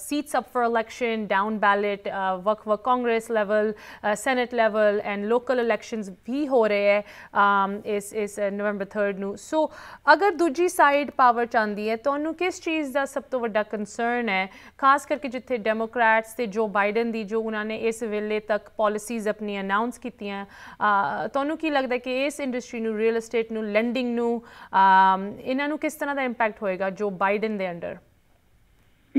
seats up for election down ballot ਵਕ ਵਕ Congress level senate level and local elections ਵੀ ਹੋ ਰਹੇ ਹੈ um, ਇਸ ਇਸ ਨਵੰਬਰ 3 ਨੂੰ ਸੋ ਅਗਰ ਦੂਜੀ ਸਾਈਡ ਪਾਵਰ ਚਾਹੁੰਦੀ ਹੈ ਤੁਹਾਨੂੰ ਕਿਸ ਚੀਜ਼ ਦਾ ਸਭ ਤੋਂ ਵੱਡਾ ਕੰਸਰਨ ਹੈ ਖਾਸ ਕਰਕੇ ਜਿੱਥੇ ਡੈਮੋਕ੍ਰੈਟਸ ਤੇ ਜੋ ਬਾਈਡਨ ਦੀ ਜੋ ਉਹਨਾਂ ਨੇ ਇਸ ਵੇਲੇ ਤੱਕ ਪਾਲਿਸੀ ਪਾਲਿਸੀਜ਼ ਆਪਣੀ ਅਨਾਉਂਸ ਕੀਤੀਆਂ ਤੁਹਾਨੂੰ ਕੀ ਲੱਗਦਾ ਕਿ ਇਸ ਇੰਡਸਟਰੀ ਨੂੰ ਰੀਅਲ ਏਸਟੇਟ ਨੂੰ ਲੈਂਡਿੰਗ ਨੂੰ ਇਹਨਾਂ ਨੂੰ ਕਿਸ ਤਰ੍ਹਾਂ ਦਾ ਇੰਪੈਕਟ ਹੋਏਗਾ ਜੋ ਬਾਈਡਨ ਦੇ ਅੰਡਰ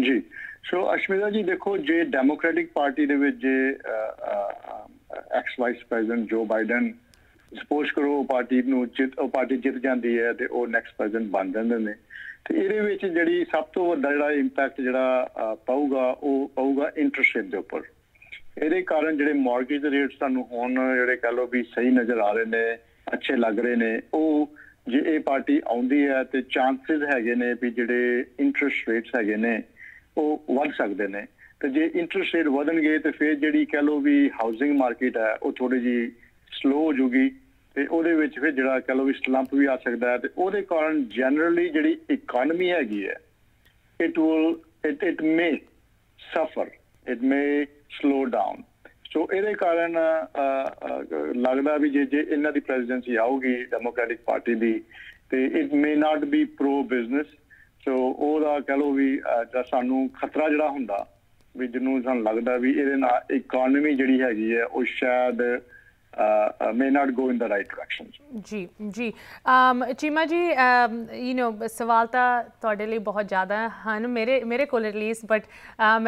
ਜੀ ਸੋ ਅਸ਼ਮਿਤਾ ਜੀ ਦੇਖੋ ਜੇ ਡੈਮੋਕ੍ਰੈਟਿਕ ਪਾਰਟੀ ਦੇ ਵਿੱਚ ਜੇ ex vice president Joe Biden suppose ਕਰੋ ਪਾਰਟੀ ਨੂੰ ਜਿੱਤ ਉਹ ਪਾਰਟੀ ਜਿੱਤ ਜਾਂਦੀ ਹੈ ਤੇ ਉਹ ਨੈਕਸਟ ਪ੍ਰੈਜ਼ੀਡੈਂਟ ਬਣ ਜਾਂਦੇ ਨੇ ਤੇ ਇਹਦੇ ਵਿੱਚ ਜਿਹੜੀ ਸਭ ਤੋਂ ਵੱਡਾ ਜਿਹੜਾ ਇੰਪੈਕਟ ਜਿਹੜਾ ਪਾਊਗਾ ਉਹ ਪਾਊਗਾ ਇੰਟਰਸ਼ਿਪ ਦੇ ਉੱਪਰ ਇਹਦੇ ਕਾਰਨ ਜਿਹੜੇ ਮਾਰਗੇਜ ਰੇਟਸ ਰੇਟ ਸਾਨੂੰ ਹੁਣ ਜਿਹੜੇ ਕਹ ਲੋ ਵੀ ਸਹੀ ਨਜ਼ਰ ਆ ਰਹੇ ਨੇ ਅੱਛੇ ਲੱਗ ਰਹੇ ਨੇ ਉਹ ਜੇ ਇਹ ਪਾਰਟੀ ਆਉਂਦੀ ਹੈ ਤੇ ਚਾਂਸਸ ਹੈਗੇ ਨੇ ਵੀ ਜਿਹੜੇ ਇੰਟਰਸਟ ਰੇਟਸ ਹੈਗੇ ਨੇ ਉਹ ਵੱਧ ਸਕਦੇ ਨੇ ਤੇ ਜੇ ਇੰਟਰਸਟ ਰੇਟ ਵਧਣਗੇ ਤੇ ਫਿਰ ਜਿਹੜੀ ਕਹ ਲੋ ਵੀ ਹਾਊਸਿੰਗ ਮਾਰਕੀਟ ਹੈ ਉਹ ਥੋੜੀ ਜੀ ਸਲੋ ਹੋ ਜੂਗੀ ਤੇ ਉਹਦੇ ਵਿੱਚ ਫਿਰ ਜਿਹੜਾ ਕਹ ਲੋ ਵੀ ਸਲੰਪ ਵੀ ਆ ਸਕਦਾ ਹੈ ਤੇ ਉਹਦੇ ਕਾਰਨ ਜਨਰਲੀ ਜਿਹੜੀ ਇਕਨੋਮੀ ਹੈਗੀ ਹੈ it will it it may suffer it may slow down so ਇਹਦੇ ਕਾਰਨ ਲੱਗਦਾ ਵੀ ਜੇ ਜੇ ਇਹਨਾਂ ਦੀ ਪ੍ਰੈਜ਼ੀਡੈਂਸੀ ਆਊਗੀ ਡੈਮੋਕ੍ਰੈਟਿਕ ਪਾਰਟੀ ਦੀ ਤੇ it may not be pro business so ਉਹਦਾ ਕਹ ਲੋ ਵੀ ਜਦ ਸਾਨੂੰ ਖਤਰਾ ਜਿਹੜਾ ਹੁੰਦਾ ਵੀ ਜਿਹਨੂੰ ਸਾਨੂੰ ਲੱਗਦਾ ਵੀ ਇਹਦੇ ਨਾਲ ਇਕਨੋਮੀ ਜਿਹੜੀ ਹੈਗੀ ਹੈ ਉਹ ਸ਼ਾਇਦ Uh, uh, may not go in the right direction. Ji, ji. Um, Chima um, ji, you know, the question is very much for me, at least, but I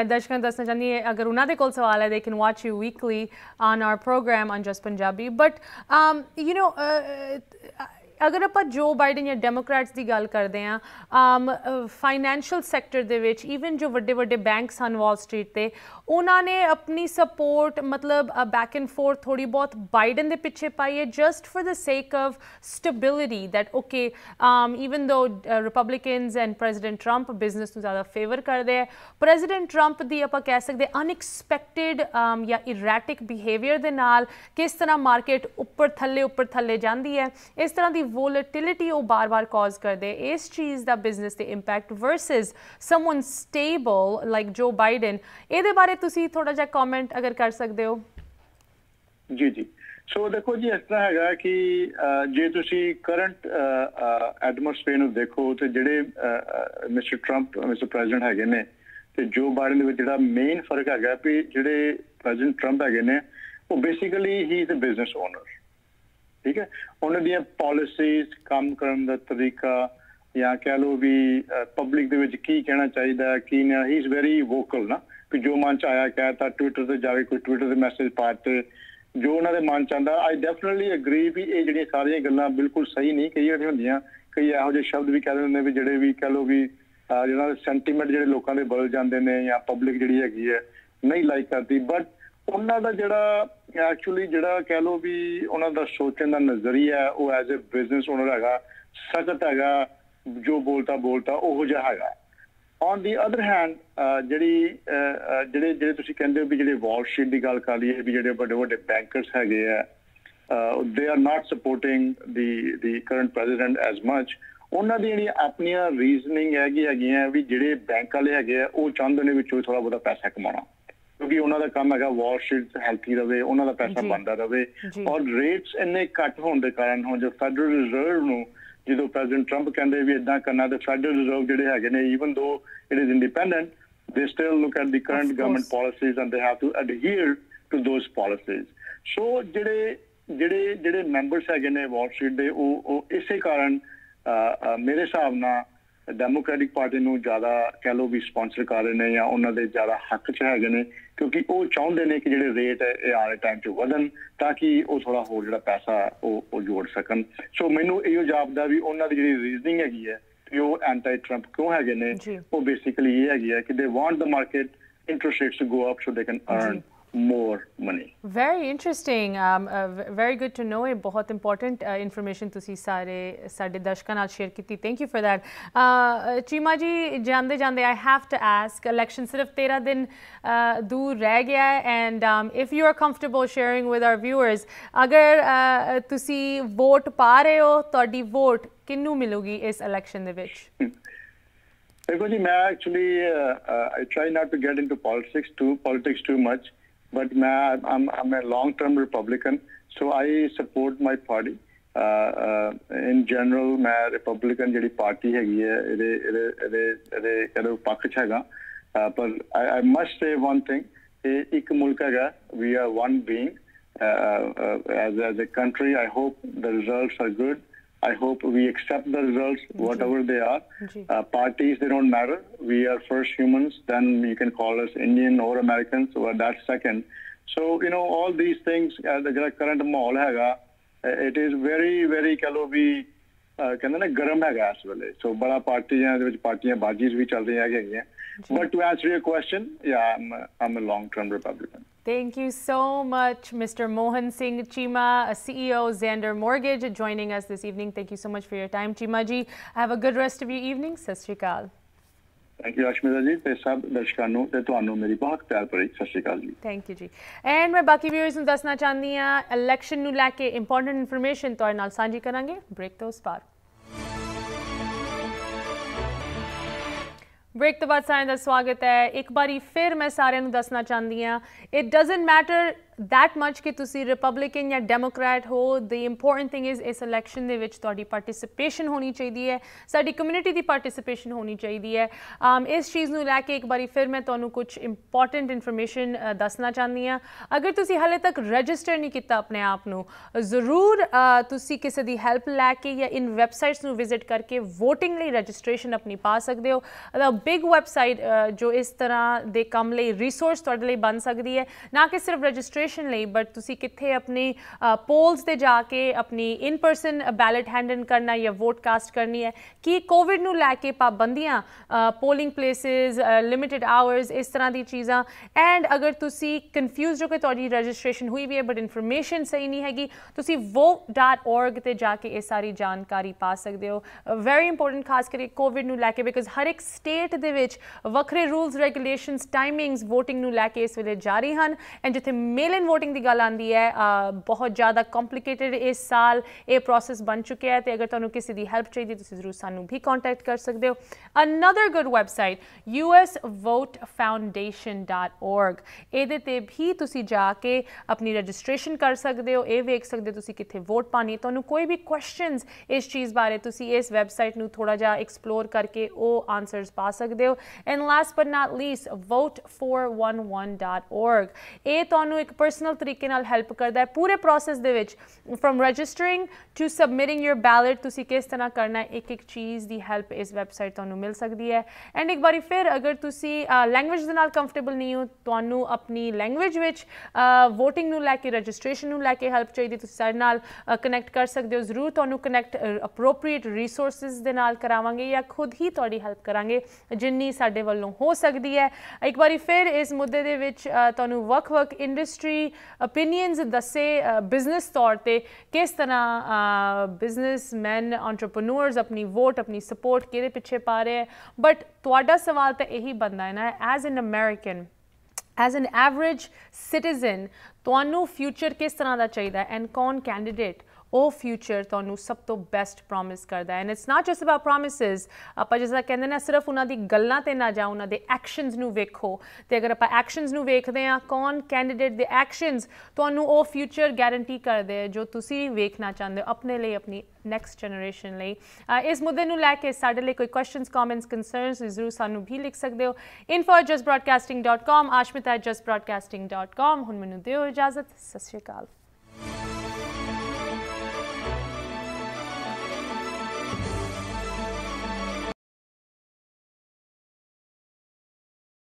uh, they can watch you weekly on our program on Just Punjabi. But, um, you know, uh, ਅਗਰ ਆਪਾਂ ਜੋ Biden ਜਾਂ Democrats ਦੀ ਗੱਲ ਕਰਦੇ ਆਂ ਆਮ financial sector ਦੇ ਵਿੱਚ even ਜੋ ਵੱਡੇ ਵੱਡੇ ਬੈਂਕਸ ਹਨ ਵਾਲ ਸਟਰੀਟ ਤੇ ਉਹਨਾਂ ਨੇ ਆਪਣੀ ਸਪੋਰਟ ਮਤਲਬ ਬੈਕ ਐਂਡ ਫੋਰਥ ਥੋੜੀ ਬਹੁਤ ਬਾਈਡਨ ਦੇ ਪਿੱਛੇ ਪਾਈ ਹੈ just for the sake of stability that okay um even though Republicans and president Trump business ਨੂੰ ਜ਼ਿਆਦਾ ਫੇਵਰ ਕਰਦੇ ਆ ਪ੍ਰੈਜ਼ੀਡੈਂਟ ਟਰੰਪ ਦੀ ਆਪਾਂ ਕਹਿ ਸਕਦੇ ਅਨਐਕਸਪੈਕਟਿਡ ਆਮ ਜਾਂ ਇਰੈਟਿਕ ਬਿਹੇਵੀਅਰ ਦੇ ਨਾਲ ਕਿਸ ਤਰ੍ਹਾਂ ਮਾਰਕੀਟ ਉੱਪਰ ਥੱਲੇ ਉੱਪਰ ਥੱਲੇ ਜਾਂਦੀ ਹੈ ਇਸ ਤਰ੍ਹਾਂ ਦੀ ਵੋਲੇਟਿਲਿਟੀ ਉਹ ਬਾਰ-ਬਾਰ ਕਾਜ਼ ਕਰਦੇ ਇਸ ਚੀਜ਼ ਦਾ ਬਿਜ਼ਨਸ ਤੇ impact versus someone stable like Joe Biden ਇਹਦੇ ਬਾਰੇ ਤੁਸੀਂ ਥੋੜਾ ਜਿਹਾ ਕਮੈਂਟ ਅਗਰ ਕਰ ਸਕਦੇ ਹੋ ਜੀ ਜੀ ਸੋ ਦੇਖੋ ਜੀ ਇਸ ਤਰ੍ਹਾਂ ਹੈਗਾ ਕਿ ਜੇ ਤੁਸੀਂ ਕਰੰਟ ਐਟਮੋਸਫੇਅਰ ਨੂੰ ਦੇਖੋ ਤੇ ਜਿਹੜੇ ਮਿਸਟਰ 트ੰਪ ਮਿਸਟਰ ਪ੍ਰੈਜ਼ੀਡੈਂਟ ਹੈਗੇ ਨੇ ਤੇ ਜੋ ਬਾਈਡਨ ਦੇ ਵਿੱਚ ਜਿਹੜਾ ਮੇਨ ਫਰਕ ਹੈਗਾ ਕਿ ਜਿਹੜੇ ਪ੍ਰੈਜ਼ੀਡੈਂਟ 트ੰਪ ਹੈਗੇ ਨੇ ਉਹ basically he is a business owner ਠੀਕ ਹੈ ਉਹਨਾਂ ਦੀਆਂ ਪਾਲਿਸੀਜ਼ ਕੰਮ ਕਰਨ ਦਾ ਤਰੀਕਾ ਜਾਂ ਕਹਿ ਲੋ ਵੀ ਪਬਲਿਕ ਦੇ ਵਿੱਚ ਕੀ ਕਹਿਣਾ ਚਾਹੀਦਾ ਕੀ ਨਾ ਹੀ ਇਸ ਵੈਰੀ ਵੋਕਲ ਨਾ ਕਿ ਜੋ ਮਨ ਚ ਆਇਆ ਤਾ ਟਵਿੱਟਰ ਤੇ ਜਾ ਕੇ ਕੋਈ ਟਵਿੱਟਰ ਤੇ ਮੈਸੇਜ ਤੇ ਜੋ ਉਹਨਾਂ ਦੇ ਮਨ ਚ ਆਂਦਾ ਆਈ ਡੈਫੀਨਿਟਲੀ ਅਗਰੀ ਵੀ ਇਹ ਜਿਹੜੀਆਂ ਸਾਰੀਆਂ ਗੱਲਾਂ ਬਿਲਕੁਲ ਸਹੀ ਨਹੀਂ ਕਈ ਜਾਂਦੀਆਂ ਹੁੰਦੀਆਂ ਕਈ ਇਹੋ ਜਿਹੇ ਸ਼ਬਦ ਵੀ ਕਹਿੰਦੇ ਹੁੰਦੇ ਵੀ ਜਿਹੜੇ ਵੀ ਕਹ ਲੋ ਵੀ ਜਿਹਨਾਂ ਦੇ ਸੈਂਟੀਮੈਂਟ ਜਿਹੜੇ ਲੋਕਾਂ ਦੇ ਬਦਲ ਜਾਂਦੇ ਨੇ ਜਾਂ ਪਬਲਿਕ ਜਿਹੜੀ ਹੈਗੀ ਹੈ ਨਹੀਂ ਲਾਈਕ ਕਰਦੀ ਬਟ ਉਹਨਾਂ ਦਾ ਜਿਹੜਾ ਐਕਚੁਅਲੀ ਜਿਹੜਾ ਕਹਿ ਲੋ ਵੀ ਉਹਨਾਂ ਦਾ ਸੋਚਣ ਦਾ ਨਜ਼ਰੀਆ ਉਹ ਐਜ਼ ਅ ਬਿਜ਼ਨਸ ਓਨਰ ਹੈਗਾ ਸਖਤ ਹੈਗਾ ਜੋ ਬੋਲਤਾ ਬੋਲਤਾ ਉਹੋ ਜਿਹਾ ਹੈਗਾ ਔਨ ਦੀ ਅਦਰ ਹੈਂਡ ਜਿਹੜੀ ਜਿਹੜੇ ਜਿਹੜੇ ਤੁਸੀਂ ਕਹਿੰਦੇ ਹੋ ਵੀ ਜਿਹੜੇ ਵਾਲ ਸ਼ੀਟ ਦੀ ਗੱਲ ਕਰ ਲਈਏ ਵੀ ਜਿਹੜੇ ਵੱਡੇ ਵੱਡੇ ਬੈਂਕਰਸ ਹੈਗੇ ਆ they are not supporting the the current president as much ਉਹਨਾਂ ਦੀ ਜਿਹੜੀ ਆਪਣੀਆਂ ਰੀਜ਼ਨਿੰਗ ਹੈਗੀ ਹੈਗੀਆਂ ਵੀ ਜਿਹੜੇ ਬੈਂਕ ਵਾਲੇ ਹੈਗੇ ਆ ਉਹ ਚੰਦ ਨੇ ਵਿੱਚੋਂ ਥੋੜਾ ਬੋੜਾ ਪੈਸਾ ਕਮਾਉਣਾ ਕਿਉਂਕਿ ਉਹਨਾਂ ਦਾ ਕੰਮ ਹੈਗਾ ਵਾਲ ਹੈਲਥੀ ਰਵੇ ਉਹਨਾਂ ਦਾ ਪੈਸਾ ਬੰਦਾ ਰਵੇ ਔਰ ਰੇਟਸ ਇੰਨੇ ਘੱਟ ਹੋਣ ਦੇ ਕਾਰਨ ਹੁਣ ਜੋ ਫੈਡਰਲ ਰਿਜ਼ਰਵ ਨੂੰ ਜਦੋਂ ਪ੍ਰੈਜ਼ੀਡੈਂਟ ਟਰੰਪ ਕਹਿੰਦੇ ਵੀ ਇਦਾਂ ਕਰਨਾ ਤੇ ਫੈਡਰਲ ਰਿਜ਼ਰਵ ਜਿਹੜੇ ਹੈਗੇ ਨੇ even though it is independent they still look at the current government policies and they have to adhere to those policies so ਜਿਹੜੇ ਜਿਹੜੇ ਜਿਹੜੇ ਮੈਂਬਰਸ ਹੈਗੇ ਨੇ ਵਾਲ ਦੇ ਦੇ ਉਹ ਇਸੇ ਕਾਰਨ ਮੇਰੇ ਹਿਸਾਬ ਨਾਲ ਡੈਮੋਕ੍ਰੈਟਿਕ ਪਾਰਟੀ ਨੂੰ ਜ਼ਿਆਦਾ ਕਹਿ ਲੋ ਵੀ ਸਪਾਂਸਰ ਕਰ ਰਹੇ ਨੇ ਜਾਂ ਉਹਨਾਂ ਦੇ ਜ਼ਿਆਦਾ ਹੱਕ 'ਚ ਹੈਗੇ ਨੇ ਕਿਉਂਕਿ ਉਹ ਚਾਹੁੰਦੇ ਨੇ ਕਿ ਜਿਹੜੇ ਰੇਟ ਹੈ ਇਹ ਆਲੇ ਟਾਈਮ 'ਚ ਵਧਣ ਤਾਂ ਕਿ ਉਹ ਥੋੜਾ ਹੋਰ ਜਿਹੜਾ ਪੈਸਾ ਉਹ ਉਹ ਜੋੜ ਸਕਣ ਸੋ ਮੈਨੂੰ ਇਹੋ ਜਾਪਦਾ ਵੀ ਉਹਨਾਂ ਦੀ ਜਿਹੜੀ ਰੀਜ਼ਨਿੰਗ ਹੈਗੀ ਹੈ ਕਿ ਉਹ ਐਂਟੀ ਟਰੰਪ ਕਿਉਂ ਹੈਗੇ ਨੇ ਉਹ ਬੇਸਿਕਲੀ ਇਹ ਹੈਗੀ ਹੈ ਕਿ they want the market interest rates to go up so they can earn more money. Very interesting. Um, uh, very good to know. Very important uh, information to see. share Thank you for that. Uh, Chima ji, jande jande, I have to ask. Election sirf tera din dur reh gaya And um, if you are comfortable sharing with our viewers, agar uh, to see vote pa rahe ho, tadi vote kinnu milogi is election de vich. Because I actually uh, uh, I try not to get into politics too politics too much but now I'm, I'm a long-term Republican, so I support my party. Uh, uh, in general, my Republican jadi party hai ye, ere, ere, ere, ere, ere, uh, But I, must say one thing, e, ek mulka we are one being. Uh, as, as a country, I hope the results are good. I hope we accept the results, whatever they are. Uh, parties, they don't matter. We are first humans, then you can call us Indian or Americans, or that second. So, you know, all these things, uh, the current ਮਾਹੌਲ uh, it is very very very very ਕਹ ਲੋ ਵੀ ਕਹਿੰਦੇ ਨਾ ਗਰਮ ਹੈਗਾ ਇਸ ਵੇਲੇ ਸੋ ਬੜਾ ਪਾਰਟੀਆਂ ਦੇ ਵਿੱਚ ਪਾਰਟੀਆਂ ਬਾਜੀਜ਼ ਵੀ ਚੱਲ ਰਹੀਆਂ ਹੈਗੀਆਂ but to answer your question yeah um a long term Republican Thank you so much, Mr. Mohan Singh Chima, CEO Xander Mortgage, joining us this evening. Thank you so much for your time, Chima ji. Have a good rest of your evening. Sasrikal. Thank you, Ashmita ji. ਤੇ ਸਭ ਦਰਸ਼ਕਾਂ ਨੂੰ ਤੇ ਤੁਹਾਨੂੰ ਮੇਰੀ ਬਹੁਤ ਪਿਆਰ ਭਰੀ ਸਤਿ ਸ਼੍ਰੀ ਅਕਾਲ ਜੀ ਥੈਂਕ ਯੂ ਜੀ ਐਂਡ ਮੈਂ ਬਾਕੀ ਵੀਅਰਸ ਨੂੰ ਦੱਸਣਾ ਚਾਹੁੰਦੀ ਆ ਇਲੈਕਸ਼ਨ ਨੂੰ ਲੈ ਕੇ ਇੰਪੋਰਟੈਂਟ ਇਨਫੋਰਮੇਸ਼ਨ ਤੁਹਾਡੇ ਨਾਲ ਸਾਂਝੀ ਕਰਾਂਗੇ ਬ੍ਰੇਕ ਤੋਂ ਬ੍ਰੇਕ ਤੋਂ ਬਾਅਦ ਸਾਰਿਆਂ ਦਾ ਸਵਾਗਤ ਹੈ ਇੱਕ ਵਾਰੀ ਫਿਰ ਮੈਂ ਸਾਰਿਆਂ ਨੂੰ ਦੱਸਣਾ ਚਾਹੁੰਦੀ ਆ it doesn't matter that much ਕਿ ਤੁਸੀਂ ਰਿਪਬਲਿਕਨ ਜਾਂ ਡੈਮੋਕ੍ਰੈਟ ਹੋ the important thing is ਇਸ ਇਲੈਕਸ਼ਨ ਦੇ ਵਿੱਚ ਤੁਹਾਡੀ ਪਾਰਟਿਸਿਪੇਸ਼ਨ ਹੋਣੀ ਚਾਹੀਦੀ ਹੈ ਸਾਡੀ ਕਮਿਊਨਿਟੀ ਦੀ ਪਾਰਟਿਸਿਪੇਸ਼ਨ ਹੋਣੀ ਚਾਹੀਦੀ ਹੈ ਇਸ ਚੀਜ਼ ਨੂੰ ਲੈ ਕੇ ਇੱਕ ਵਾਰੀ ਫਿਰ ਮੈਂ ਤੁਹਾਨੂੰ ਕੁਝ ਇੰਪੋਰਟੈਂਟ ਇਨਫੋਰਮੇਸ਼ਨ ਦੱਸਣਾ ਚਾਹੁੰਦੀ ਹਾਂ ਅਗਰ ਤੁਸੀਂ ਹਲੇ ਤੱਕ ਰਜਿਸਟਰ ਨਹੀਂ ਕੀਤਾ ਆਪਣੇ ਆਪ ਨੂੰ ਜ਼ਰੂਰ ਤੁਸੀਂ ਕਿਸੇ ਦੀ ਹੈਲਪ ਲੈ ਕੇ ਜਾਂ ਇਨ ਵੈਬਸਾਈਟਸ ਨੂੰ ਵਿਜ਼ਿਟ ਕਰਕੇ VOTING ਲਈ ਰਜਿਸਟ੍ਰੇਸ਼ਨ ਆਪਣੀ ਪਾ ਸਕਦੇ ਹੋ ਦਾ ਬਿਗ ਵੈਬਸਾਈਟ ਜੋ ਇਸ ਤਰ੍ਹਾਂ ਦੇ ਕੰਮ ਲਈ ਰਿਸੋਰਸ ਤੁਹਾਡੇ ਲਈ ਬਣ ਸਕਦੀ ਹੈ ਨਾ ਕਿ ਸਿਰਫ ਰਜਿਸਟ੍ਰੇਸ਼ਨ ਰਜਿਸਟ੍ਰੇਸ਼ਨ ਲਈ ਬਟ ਤੁਸੀਂ ਕਿੱਥੇ ਆਪਣੀ ਪੋਲਸ ਤੇ ਜਾ ਕੇ ਆਪਣੀ ਇਨ ਪਰਸਨ ਬੈਲਟ ਹੈਂਡਨ ਕਰਨਾ ਜਾਂ ਵੋਟ ਕਾਸਟ ਕਰਨੀ ਹੈ ਕੀ ਕੋਵਿਡ ਨੂੰ ਲੈ ਕੇ ਪਾਬੰਦੀਆਂ ਪੋਲਿੰਗ ਪਲੇਸਸ ਲਿਮਿਟਿਡ ਆਵਰਸ ਇਸ ਤਰ੍ਹਾਂ ਦੀ ਚੀਜ਼ਾਂ ਐਂਡ ਅਗਰ ਤੁਸੀਂ ਕਨਫਿਊਜ਼ਡ ਹੋ ਕਿ ਤੁਹਾਡੀ ਰਜਿਸਟ੍ਰੇਸ਼ਨ ਹੋਈ ਵੀ ਹੈ ਬਟ ਇਨਫੋਰਮੇਸ਼ਨ ਸਹੀ ਨਹੀਂ ਹੈਗੀ ਤੁਸੀਂ vote.org ਤੇ ਜਾ ਕੇ ਇਹ ਸਾਰੀ ਜਾਣਕਾਰੀ ਪਾ ਸਕਦੇ ਹੋ ਵੈਰੀ ਇੰਪੋਰਟੈਂਟ ਖਾਸ ਕਰਕੇ ਕੋਵਿਡ ਨੂੰ ਲੈ ਕੇ ਬਿਕਾਜ਼ ਹਰ ਇੱਕ ਸਟੇਟ ਦੇ ਵਿੱਚ ਵੱਖਰੇ ਰੂਲਸ ਰੈਗੂਲੇਸ਼ਨਸ ਟਾਈਮਿੰਗਸ VOTING ਨੂੰ ਲੈ ਕੇ ਇਸ ਵੇਲੇ ਜਾਰੀ ਹਨ ਐਂਡ ਜਿੱਥੇ ਮੇਲ ਆਨਲਾਈਨ VOTING ਦੀ ਗੱਲ ਆਂਦੀ ਹੈ ਬਹੁਤ ਜ਼ਿਆਦਾ ਕੰਪਲਿਕੇਟਿਡ ਇਸ ਸਾਲ ਇਹ ਪ੍ਰੋਸੈਸ ਬਣ ਚੁੱਕਿਆ ਹੈ ਤੇ ਅਗਰ ਤੁਹਾਨੂੰ ਕਿਸੇ ਦੀ ਹੈਲਪ ਚਾਹੀਦੀ ਤੁਸੀਂ ਜ਼ਰੂਰ ਸਾਨੂੰ ਵੀ ਕੰਟੈਕਟ ਕਰ ਸਕਦੇ ਹੋ ਅਨਦਰ ਗੁੱਡ ਵੈਬਸਾਈਟ usvotefoundation.org ਇਹਦੇ ਤੇ ਵੀ ਤੁਸੀਂ ਜਾ ਕੇ ਆਪਣੀ ਰਜਿਸਟ੍ਰੇਸ਼ਨ ਕਰ ਸਕਦੇ ਹੋ ਇਹ ਵੇਖ ਸਕਦੇ ਤੁਸੀਂ ਕਿੱਥੇ ਵੋਟ ਪਾਣੀ ਤੁਹਾਨੂੰ ਕੋਈ ਵੀ ਕੁਐਸਚਨਸ ਇਸ ਚੀਜ਼ ਬਾਰੇ ਤੁਸੀਂ ਇਸ ਵੈਬਸਾਈਟ ਨੂੰ ਥੋੜਾ ਜਿਹਾ ਐਕਸਪਲੋਰ ਕਰਕੇ ਉਹ ਆਨਸਰਸ ਪਾ ਸਕਦੇ ਹੋ and last but not least vote411.org ਇਹ ਤੁਹਾਨੂੰ ਇੱਕ ਪਰਸਨਲ ਤਰੀਕੇ ਨਾਲ ਹੈਲਪ ਕਰਦਾ ਹੈ ਪੂਰੇ ਪ੍ਰੋਸੈਸ ਦੇ ਵਿੱਚ from registering to submitting your ballot ਤੁਸੀਂ ਕਿਸ ਤਰ੍ਹਾਂ ਕਰਨਾ ਹੈ ਇੱਕ ਇੱਕ ਚੀਜ਼ ਦੀ ਹੈਲਪ ਇਸ ਵੈਬਸਾਈਟ ਤੁਹਾਨੂੰ ਮਿਲ ਸਕਦੀ ਹੈ ਐਂਡ ਇੱਕ ਵਾਰੀ ਫਿਰ ਅਗਰ ਤੁਸੀਂ ਲੈਂਗੁਏਜ ਦੇ ਨਾਲ ਕੰਫਰਟੇਬਲ ਨਹੀਂ ਹੋ ਤੁਹਾਨੂੰ ਆਪਣੀ ਲੈਂਗੁਏਜ ਵਿੱਚ VOTING ਨੂੰ ਲੈ ਕੇ ਰਜਿਸਟ੍ਰੇਸ਼ਨ ਨੂੰ ਲੈ ਕੇ ਹੈਲਪ ਚਾਹੀਦੀ ਤੁਸੀਂ ਸਾਡੇ ਨਾਲ ਕਨੈਕਟ ਕਰ ਸਕਦੇ ਹੋ ਜ਼ਰੂਰ ਤੁਹਾਨੂੰ ਕਨੈਕਟ ਅਪਰੋਪਰੀਏਟ ਰਿਸੋਰਸਸ ਦੇ ਨਾਲ ਕਰਾਵਾਂਗੇ ਜਾਂ ਖੁਦ ਹੀ ਤੁਹਾਡੀ ਹੈਲਪ ਕਰਾਂਗੇ ਜਿੰਨੀ ਸਾਡੇ ਵੱਲੋਂ ਹੋ ਸਕਦੀ ਹੈ ਇੱਕ ਵਾਰੀ ਫਿਰ ਇਸ ਮੁੱਦੇ ਦੇ ਵਿੱਚ ਤੁਹਾਨੂੰ ਵਕ ਵਕ ਇੰਡਸਟਰੀ industry opinions ਦੱਸੇ ਬਿਜ਼ਨਸ ਤੌਰ ਤੇ ਕਿਸ ਤਰ੍ਹਾਂ ਬਿਜ਼ਨਸਮੈਨ ਐਂਟਰਪ੍ਰੈਨਿਓਰਸ ਆਪਣੀ ਵੋਟ ਆਪਣੀ ਸਪੋਰਟ ਕਿਹਦੇ ਪਿੱਛੇ ਪਾ ਰਹੇ ਬਟ ਤੁਹਾਡਾ ਸਵਾਲ ਤਾਂ ਇਹੀ ਬੰਦਾ ਹੈ ਨਾ as an American as an average citizen ਤੁਹਾਨੂੰ ਫਿਊਚਰ ਕਿਸ ਤਰ੍ਹਾਂ ਦਾ ਚਾਹੀਦਾ ਐਂਡ ਕੌਣ ਕੈਂਡੀਡੇਟ ਉਹ ਫਿਊਚਰ ਤੁਹਾਨੂੰ ਸਭ ਤੋਂ ਬੈਸਟ ਪ੍ਰੋਮਿਸ ਕਰਦਾ ਹੈ and it's not just about promises ਆਪਾਂ ਜਿਸ ਤਰ੍ਹਾਂ ਕਹਿੰਦੇ ਨੇ ਸਿਰਫ ਉਹਨਾਂ ਦੀ ਗੱਲਾਂ ਤੇ ਨਾ ਜਾਓ ਉਹਨਾਂ ਦੇ ਐਕਸ਼ਨਸ ਨੂੰ ਵੇਖੋ ਤੇ ਅਗਰ ਆਪਾਂ ਐਕਸ਼ਨਸ ਨੂੰ ਵੇਖਦੇ ਆ ਕੌਣ ਕੈਂਡੀਡੇਟ ਦੇ ਐਕਸ਼ਨਸ ਤੁਹਾਨੂੰ ਉਹ ਫਿਊਚਰ ਗਾਰੰਟੀ ਕਰਦੇ ਆ ਜੋ ਤੁਸੀਂ ਵੇਖਣਾ ਚਾਹੁੰਦੇ ਹੋ ਆਪਣੇ ਲਈ ਆਪਣੀ ਨੈਕਸਟ ਜਨਰੇਸ਼ਨ ਲਈ ਇਸ ਮੁੱਦੇ ਨੂੰ ਲੈ ਕੇ ਸਾਡੇ ਲਈ ਕੋਈ ਕੁਐਸਚਨਸ ਕਮੈਂਟਸ ਕਨਸਰਨਸ ਜ਼ਰੂਰ ਸਾਨੂੰ ਵੀ ਲਿਖ ਸਕਦੇ ਹੋ info@justbroadcasting.com ashmita@justbroadcasting.com ਹੁਣ ਮੈਨੂੰ ਦਿਓ ਇਜਾਜ਼ਤ ਸਤਿ ਸ਼੍ਰੀ ਅਕਾਲ